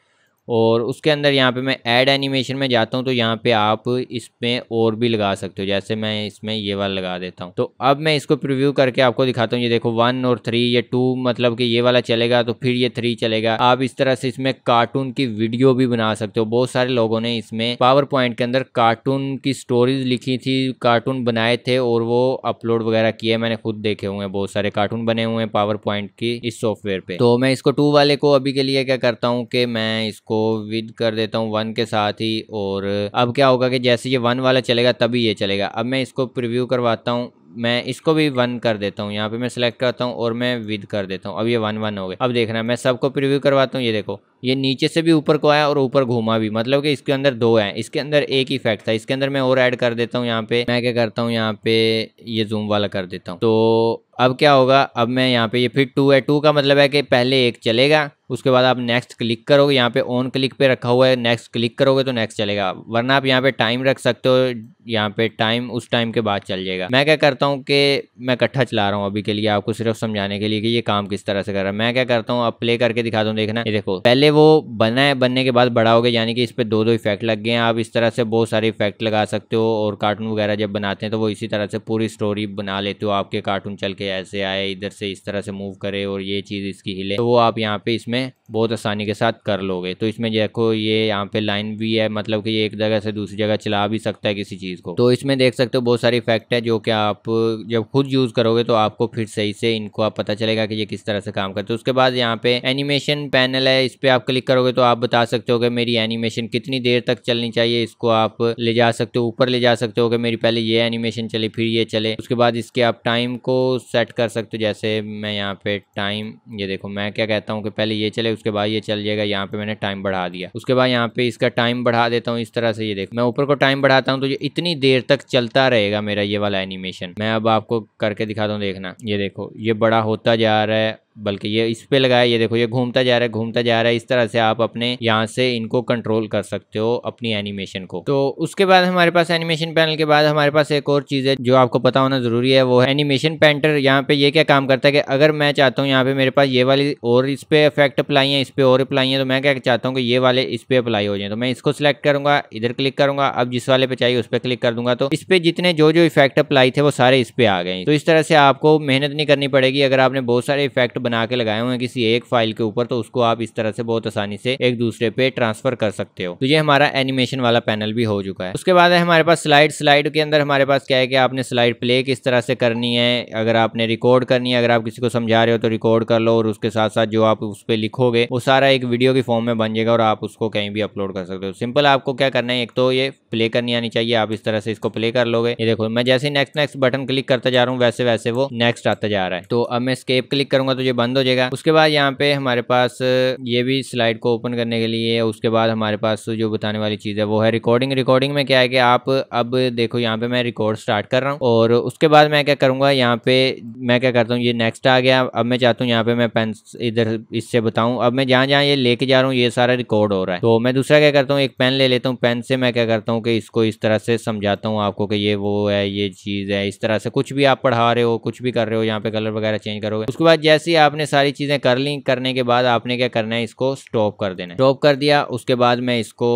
और उसके अंदर यहाँ पे मैं ऐड एनिमेशन में जाता हूँ तो यहाँ पे आप इसमें और भी लगा सकते हो जैसे मैं इसमें ये वाला लगा देता हूँ तो अब मैं इसको प्रीव्यू करके आपको दिखाता हूँ ये देखो वन और थ्री ये टू मतलब कि ये वाला चलेगा तो फिर ये थ्री चलेगा आप इस तरह से इसमें कार्टून की वीडियो भी बना सकते हो बहुत सारे लोगों ने इसमें पावर पॉइंट के अंदर कार्टून की स्टोरीज लिखी थी कार्टून बनाए थे और वो अपलोड वगैरह किए मैंने खुद देखे हुए हैं बहुत सारे कार्टून बने हुए हैं पावर पॉइंट की इस सॉफ्टवेयर पे तो मैं इसको टू वाले को अभी के लिए क्या करता हूँ कि मैं इसको इसको विद कर देता हूँ वन के साथ ही और अब क्या होगा कि जैसे ये वन वाला चलेगा तभी ये चलेगा अब मैं इसको प्रिव्यू करवाता हूँ मैं इसको भी वन कर देता हूँ यहाँ पे मैं सिलेक्ट करता हूँ और मैं विद कर देता हूँ अब ये वन वन हो गया अब देखना मैं सबको प्रिव्यू करवाता हूँ ये देखो ये नीचे से भी ऊपर को आया और ऊपर घूमा भी मतलब कि इसके अंदर दो है इसके अंदर एक ही फैक्ट था इसके अंदर मैं और ऐड कर देता हूँ यहाँ पे मैं क्या करता हूँ यहाँ पे ये जूम वाला कर देता हूँ तो अब क्या होगा अब मैं यहाँ पे ये फिर टू है टू का मतलब है कि पहले एक चलेगा उसके बाद आप नेक्स्ट क्लिक करोगे यहाँ पे ऑन क्लिक पे रखा हुआ है नेक्स्ट क्लिक करोगे तो नेक्स्ट चलेगा वरना आप यहाँ पे टाइम रख सकते हो यहाँ पे टाइम उस टाइम के बाद चल जाएगा मैं क्या करता हूँ कि मैं इकट्ठा चला रहा हूँ अभी के लिए आपको सिर्फ समझाने के लिए कि ये काम किस तरह से कर रहा है मैं क्या करता हूँ अब प्ले करके दिखाता हूँ देखना ये देखो पहले वो बना है बनने के बाद बड़ा हो गया यानी कि इस पर दो दो इफेक्ट लग गए हैं आप इस तरह से बहुत सारे इफेक्ट लगा सकते हो और कार्टून वगैरह जब बनाते हैं तो वो इसी तरह से पूरी स्टोरी बना लेते हो आपके कार्टून चल के ऐसे आए इधर से इस तरह से मूव करे और ये चीज़ इसकी हिले तो वो आप यहाँ पे इसमें बहुत आसानी के साथ कर लोगे तो इसमें देखो ये यहाँ पे लाइन भी है मतलब कि ये एक जगह से दूसरी जगह चला भी सकता है किसी चीज़ को तो इसमें देख सकते हो बहुत सारे इफेक्ट है जो कि आप जब खुद यूज़ करोगे तो आपको फिर सही से इनको आप पता चलेगा कि ये किस तरह से काम करते हो उसके बाद यहाँ पे एनिमेशन पैनल है इस पर आप आप क्लिक करोगे तो आप बता सकते हो कि मेरी एनिमेशन कितनी देर तक चलनी चाहिए इसको आप ले जा सकते हो ऊपर ले जा सकते हो कि मेरी पहले ये एनिमेशन चले फिर ये चले उसके बाद इसके आप टाइम को सेट कर सकते हो जैसे मैं यहाँ पे टाइम ये देखो मैं क्या कहता हूँ कि पहले ये चले उसके बाद ये चल जाएगा यहाँ पे मैंने टाइम बढ़ा दिया उसके बाद यहाँ पे इसका टाइम बढ़ा देता हूँ इस तरह से ये देखो मैं ऊपर को टाइम बढ़ाता हूँ तो ये इतनी देर तक चलता रहेगा मेरा ये वाला एनिमेशन मैं अब आपको करके दिखाता हूँ देखना ये देखो ये बड़ा होता जा रहा है बल्कि ये इस पे लगाया ये देखो ये घूमता जा रहा है घूमता जा रहा है इस तरह से आप अपने यहाँ से इनको कंट्रोल कर सकते हो अपनी एनिमेशन को तो उसके बाद हमारे पास एनिमेशन पैनल के बाद हमारे पास एक और चीज़ है जो आपको पता होना ज़रूरी है वो है एनिमेशन पेंटर यहाँ पे ये क्या काम करता है कि अगर मैं चाहता हूँ यहाँ पे मेरे पास ये वाली और इस पर इफेक्ट अप्लाई है इस पर और अप्लाई है तो मैं क्या चाहता हूँ कि ये वाले इस पर अप्लाई हो जाए तो मैं इसको सिलेक्ट करूंगा इधर क्लिक करूँगा अब जिस वाले पे चाहिए उस पर क्लिक कर दूंगा तो इस पर जितने जो जो इफेक्ट अप्लाई थे वो सारे इस पर आ गए तो इस तरह से आपको मेहनत नहीं करनी पड़ेगी अगर आपने बहुत सारे इफेक्ट बना के लगाए हुए हैं किसी एक फाइल के ऊपर तो उसको आप इस तरह से बहुत आसानी से एक दूसरे पे ट्रांसफर कर सकते हो तो ये हमारा एनिमेशन वाला पैनल भी हो चुका है उसके बाद है हमारे पास स्लाइड स्लाइड के अंदर हमारे पास क्या है कि आपने स्लाइड प्ले किस तरह से करनी है अगर आपने रिकॉर्ड करनी है अगर आप किसी को समझा रहे हो तो रिकॉर्ड कर लो और उसके साथ साथ जो आप उस पर लिखोगे वो सारा एक वीडियो की फॉर्म में बन जाएगा और आप उसको कहीं भी अपलोड कर सकते हो सिंपल आपको क्या करना है एक तो ये प्ले करनी आनी चाहिए आप इस तरह से इसको प्ले कर लोगे ये देखो मैं जैसे नेक्स्ट नेक्स्ट बटन क्लिक करता जा रहा हूँ वैसे वैसे वो नेक्स्ट आता जा रहा है तो अब मैं स्केप क्लिक करूंगा तो ये बंद हो जाएगा उसके बाद यहाँ पे हमारे पास ये भी स्लाइड को ओपन करने के लिए उसके बाद हमारे पास जो बताने वाली चीज़ है वो है रिकॉर्डिंग रिकॉर्डिंग में क्या है कि आप अब देखो यहाँ पे मैं रिकॉर्ड स्टार्ट कर रहा हूँ और उसके बाद मैं क्या करूंगा यहाँ पे मैं क्या करता हूँ ये नेक्स्ट आ गया अब मैं चाहता हूँ यहाँ पे मैं पेन इधर इससे बताऊँ अब मैं जहाँ जहाँ ये लेके जा रहा हूँ ये सारा रिकॉर्ड हो रहा है तो मैं दूसरा क्या करता हूँ एक पेन ले लेता हूँ पेन से मैं क्या करता हूँ कि इसको इस तरह से समझाता हूँ आपको कि ये वो है ये चीज़ है इस तरह से कुछ भी आप पढ़ा रहे हो कुछ भी कर रहे हो यहाँ पे कलर वगैरह चेंज करोगे उसके बाद जैसे ही आपने सारी चीज़ें कर ली करने के बाद आपने क्या करना है इसको स्टॉप कर देना स्टॉप कर दिया उसके बाद मैं इसको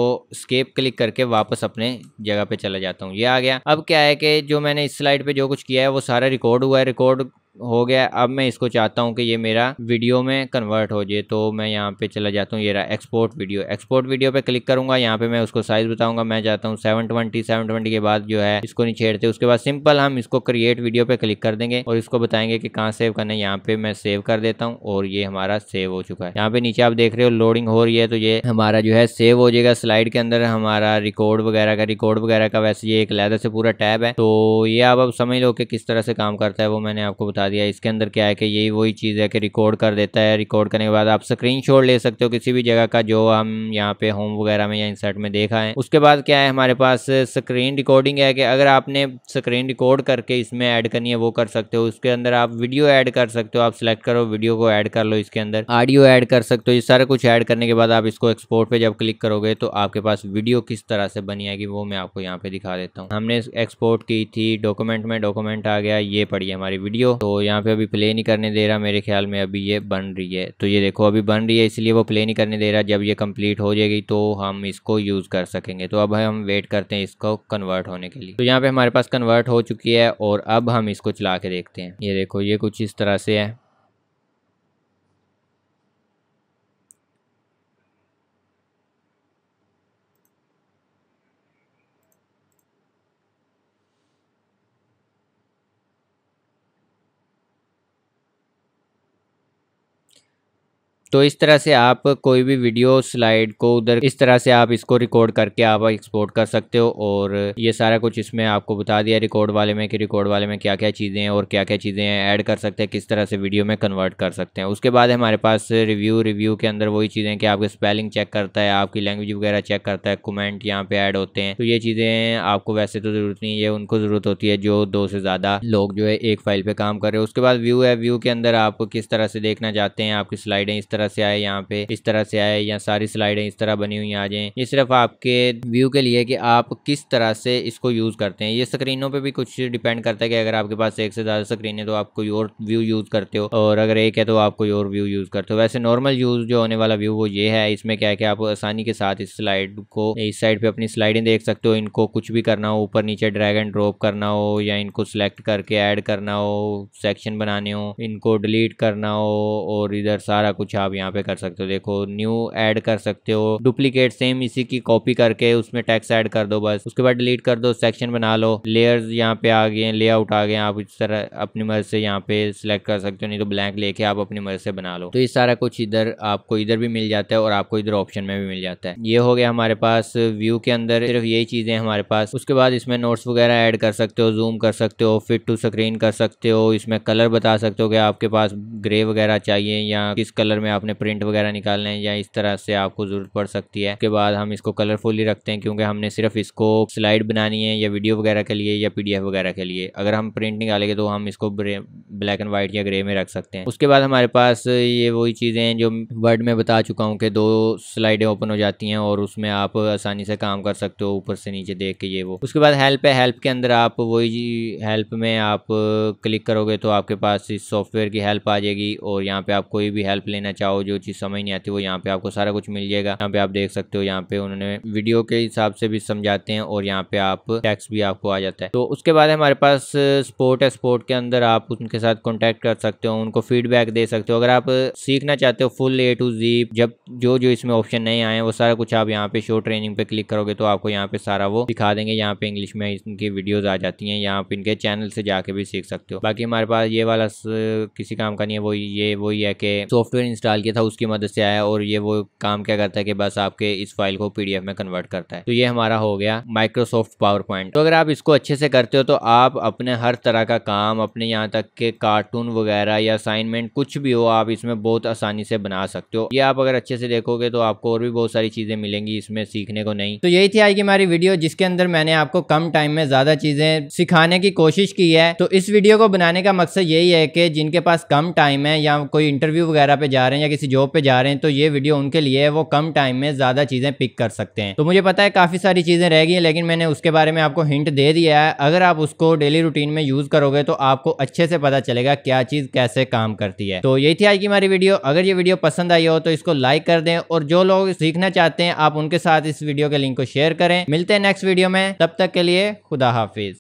स्केप क्लिक करके वापस अपने जगह पे चला जाता हूँ ये आ गया अब क्या है कि जो मैंने इस स्लाइड पे जो कुछ किया है वो सारा रिकॉर्ड हुआ है रिकॉर्ड हो गया अब मैं इसको चाहता हूँ कि ये मेरा वीडियो में कन्वर्ट हो जाए तो मैं यहाँ पे चला जाता हूँ ये रहा एक्सपोर्ट वीडियो एक्सपोर्ट वीडियो पे क्लिक करूंगा यहाँ पे मैं उसको साइज़ बताऊंगा मैं चाहता हूँ सेवन ट्वेंटी सेवन ट्वेंटी के बाद जो है इसको नहीं छेड़ते उसके बाद सिंपल हम इसको क्रिएट वीडियो पे क्लिक कर देंगे और इसको बताएंगे कि कहाँ सेव करना है यहाँ पे मैं सेव कर देता हूँ और ये हमारा सेव हो चुका है यहाँ पे नीचे आप देख रहे हो लोडिंग हो रही है तो ये हमारा जो है सेव हो जाएगा स्लाइड के अंदर हमारा रिकॉर्ड वगैरह का रिकॉर्ड वगैरह का वैसे ये एक लैदर से पूरा टैब है तो ये आप समझ लो कि किस तरह से काम करता है वो मैंने आपको बता बता दिया इसके अंदर क्या है कि यही वही चीज़ है कि रिकॉर्ड कर देता है रिकॉर्ड करने के बाद आप स्क्रीन ले सकते हो किसी भी जगह का जो हम यहाँ पे होम वगैरह में या इंसर्ट में देखा है उसके बाद क्या है हमारे पास स्क्रीन रिकॉर्डिंग है कि अगर आपने स्क्रीन रिकॉर्ड करके इसमें ऐड करनी है वो कर सकते हो उसके अंदर आप वीडियो ऐड कर सकते हो आप सिलेक्ट करो वीडियो को ऐड कर लो इसके अंदर ऑडियो ऐड कर सकते हो ये सारा कुछ ऐड करने के बाद आप इसको एक्सपोर्ट पे जब क्लिक करोगे तो आपके पास वीडियो किस तरह से बनी आएगी वो मैं आपको यहाँ पे दिखा देता हूँ हमने एक्सपोर्ट की थी डॉक्यूमेंट में डॉक्यूमेंट आ गया ये पड़ी है हमारी वीडियो तो यहाँ पे अभी प्ले नहीं करने दे रहा मेरे ख्याल में अभी ये बन रही है तो ये देखो अभी बन रही है इसलिए वो प्ले नहीं करने दे रहा जब ये कंप्लीट हो जाएगी तो हम इसको यूज़ कर सकेंगे तो अब हम वेट करते हैं इसको कन्वर्ट होने के लिए तो यहाँ पे हमारे पास कन्वर्ट हो चुकी है और अब हम इसको चला के देखते हैं ये देखो ये कुछ इस तरह से है तो इस तरह से आप कोई भी वीडियो स्लाइड को उधर इस तरह से आप इसको रिकॉर्ड करके आप एक्सपोर्ट कर सकते हो और ये सारा कुछ इसमें आपको बता दिया रिकॉर्ड वाले में कि रिकॉर्ड वाले में क्या क्या चीज़ें हैं और क्या क्या चीज़ें हैं ऐड कर सकते हैं किस तरह से वीडियो में कन्वर्ट कर सकते हैं उसके बाद हमारे पास रिव्यू रिव्यू के अंदर वही चीज़ें कि आपकी स्पेलिंग चेक करता है आपकी लैंग्वेज वगैरह चेक करता है कमेंट यहाँ पे ऐड होते हैं तो ये चीज़ें आपको वैसे तो ज़रूरत नहीं है उनको ज़रूरत होती है जो दो से ज़्यादा लोग जो है एक फाइल पर काम कर रहे हो उसके बाद व्यू है व्यू के अंदर आप किस तरह से देखना चाहते हैं आपकी स्लाइडें इस तरह तरह से आए यहाँ पे इस तरह से आए या सारी स्लाइडें इस तरह बनी हुई आ जाए ये सिर्फ आपके व्यू के लिए कि आप किस तरह से इसको यूज़ करते हैं ये स्क्रीनों पर भी कुछ डिपेंड करता है कि अगर आपके पास एक से ज़्यादा स्क्रीन है तो आप कोई और व्यू यूज़ करते हो और अगर एक है तो आप कोई और व्यू यूज़ करते हो वैसे नॉर्मल यूज़ जो होने वाला व्यू वो ये है इसमें क्या है कि आप आसानी के साथ इस स्लाइड को इस साइड पे अपनी स्लाइडें देख सकते हो इनको कुछ भी करना हो ऊपर नीचे ड्रैग एंड ड्रॉप करना हो या इनको सिलेक्ट करके ऐड करना हो सेक्शन बनाने हो इनको डिलीट करना हो और इधर सारा कुछ आप आप यहाँ पे कर सकते हो देखो न्यू ऐड कर सकते हो डुप्लीकेट सेम इसी की कॉपी करके उसमें टैक्स ऐड कर दो बस उसके बाद डिलीट कर दो सेक्शन बना लो लेयर्स यहाँ पे आ गए लेआउट आ गए आप इस तरह अपनी मर्जी से यहाँ पे सिलेक्ट कर सकते हो नहीं तो ब्लैंक लेके आप अपनी मर्जी से बना लो तो ये सारा कुछ इधर आपको इधर भी मिल जाता है और आपको इधर ऑप्शन में भी मिल जाता है ये हो गया हमारे पास व्यू के अंदर सिर्फ यही चीजें हमारे पास उसके बाद इसमें नोट्स वगैरह ऐड कर सकते हो जूम कर सकते हो फिट टू स्क्रीन कर सकते हो इसमें कलर बता सकते हो कि आपके पास ग्रे वगैरह चाहिए या किस कलर में आपने प्रिंट वगैरह निकालने या इस तरह से आपको ज़रूरत पड़ सकती है उसके बाद हम इसको कलरफुली रखते हैं क्योंकि हमने सिर्फ इसको स्लाइड बनानी है या वीडियो वगैरह के लिए या पीडीएफ वगैरह के लिए अगर हम प्रिंट निकालेंगे तो हम इसको ब्लैक एंड व्हाइट या ग्रे में रख सकते हैं उसके बाद हमारे पास ये वही चीज़ें हैं जो वर्ड में बता चुका हूँ कि दो स्लाइडें ओपन हो जाती हैं और उसमें आप आसानी से काम कर सकते हो ऊपर से नीचे देख के ये वो उसके बाद हेल्प है हेल्प के अंदर आप वही हेल्प में आप क्लिक करोगे तो आपके पास इस सॉफ्टवेयर की हेल्प आ जाएगी और यहाँ पे आप कोई भी हेल्प लेना चाहो चाहो जो चीज़ समझ नहीं आती वो यहाँ पे आपको सारा कुछ मिल जाएगा यहाँ पे आप देख सकते हो यहाँ पे उन्होंने वीडियो के हिसाब से भी समझाते हैं और यहाँ पे आप टैक्स भी आपको आ जाता है तो उसके बाद हमारे पास स्पोर्ट है स्पोर्ट के अंदर आप उनके साथ कॉन्टैक्ट कर सकते हो उनको फीडबैक दे सकते हो अगर आप सीखना चाहते हो फुल ए टू जी जब जो जो इसमें ऑप्शन नहीं आए वो सारा कुछ आप यहाँ पे शो ट्रेनिंग पे क्लिक करोगे तो आपको यहाँ पे सारा वो दिखा देंगे यहाँ पे इंग्लिश में इनकी वीडियोज आ जाती हैं यहाँ पे इनके चैनल से जाके भी सीख सकते हो बाकी हमारे पास ये वाला किसी काम का नहीं है वो ये वही है कि सॉफ्टवेयर इंस्टॉल निकाल के था उसकी मदद से आया और ये वो काम क्या करता है कि बस आपके इस फाइल को पीडीएफ में कन्वर्ट करता है तो ये हमारा हो गया माइक्रोसॉफ्ट पावर पॉइंट तो अगर आप इसको अच्छे से करते हो तो आप अपने हर तरह का काम अपने यहाँ तक के कार्टून वगैरह या असाइनमेंट कुछ भी हो आप इसमें बहुत आसानी से बना सकते हो ये आप अगर अच्छे से देखोगे तो आपको और भी बहुत सारी चीज़ें मिलेंगी इसमें सीखने को नहीं तो यही थी आज की हमारी वीडियो जिसके अंदर मैंने आपको कम टाइम में ज़्यादा चीज़ें सिखाने की कोशिश की है तो इस वीडियो को बनाने का मकसद यही है कि जिनके पास कम टाइम है या कोई इंटरव्यू वगैरह पे जा रहे हैं या किसी जॉब पे जा रहे हैं तो ये वीडियो उनके लिए है वो कम टाइम में ज़्यादा चीज़ें पिक कर सकते हैं तो मुझे पता है काफ़ी सारी चीज़ें रह गई हैं लेकिन मैंने उसके बारे में आपको हिंट दे दिया है अगर आप उसको डेली रूटीन में यूज़ करोगे तो आपको अच्छे से पता चलेगा क्या चीज़ कैसे काम करती है तो यही थी आज की हमारी वीडियो अगर ये वीडियो पसंद आई हो तो इसको लाइक कर दें और जो लोग सीखना चाहते हैं आप उनके साथ इस वीडियो के लिंक को शेयर करें मिलते हैं नेक्स्ट वीडियो में तब तक के लिए खुदा हाफिज़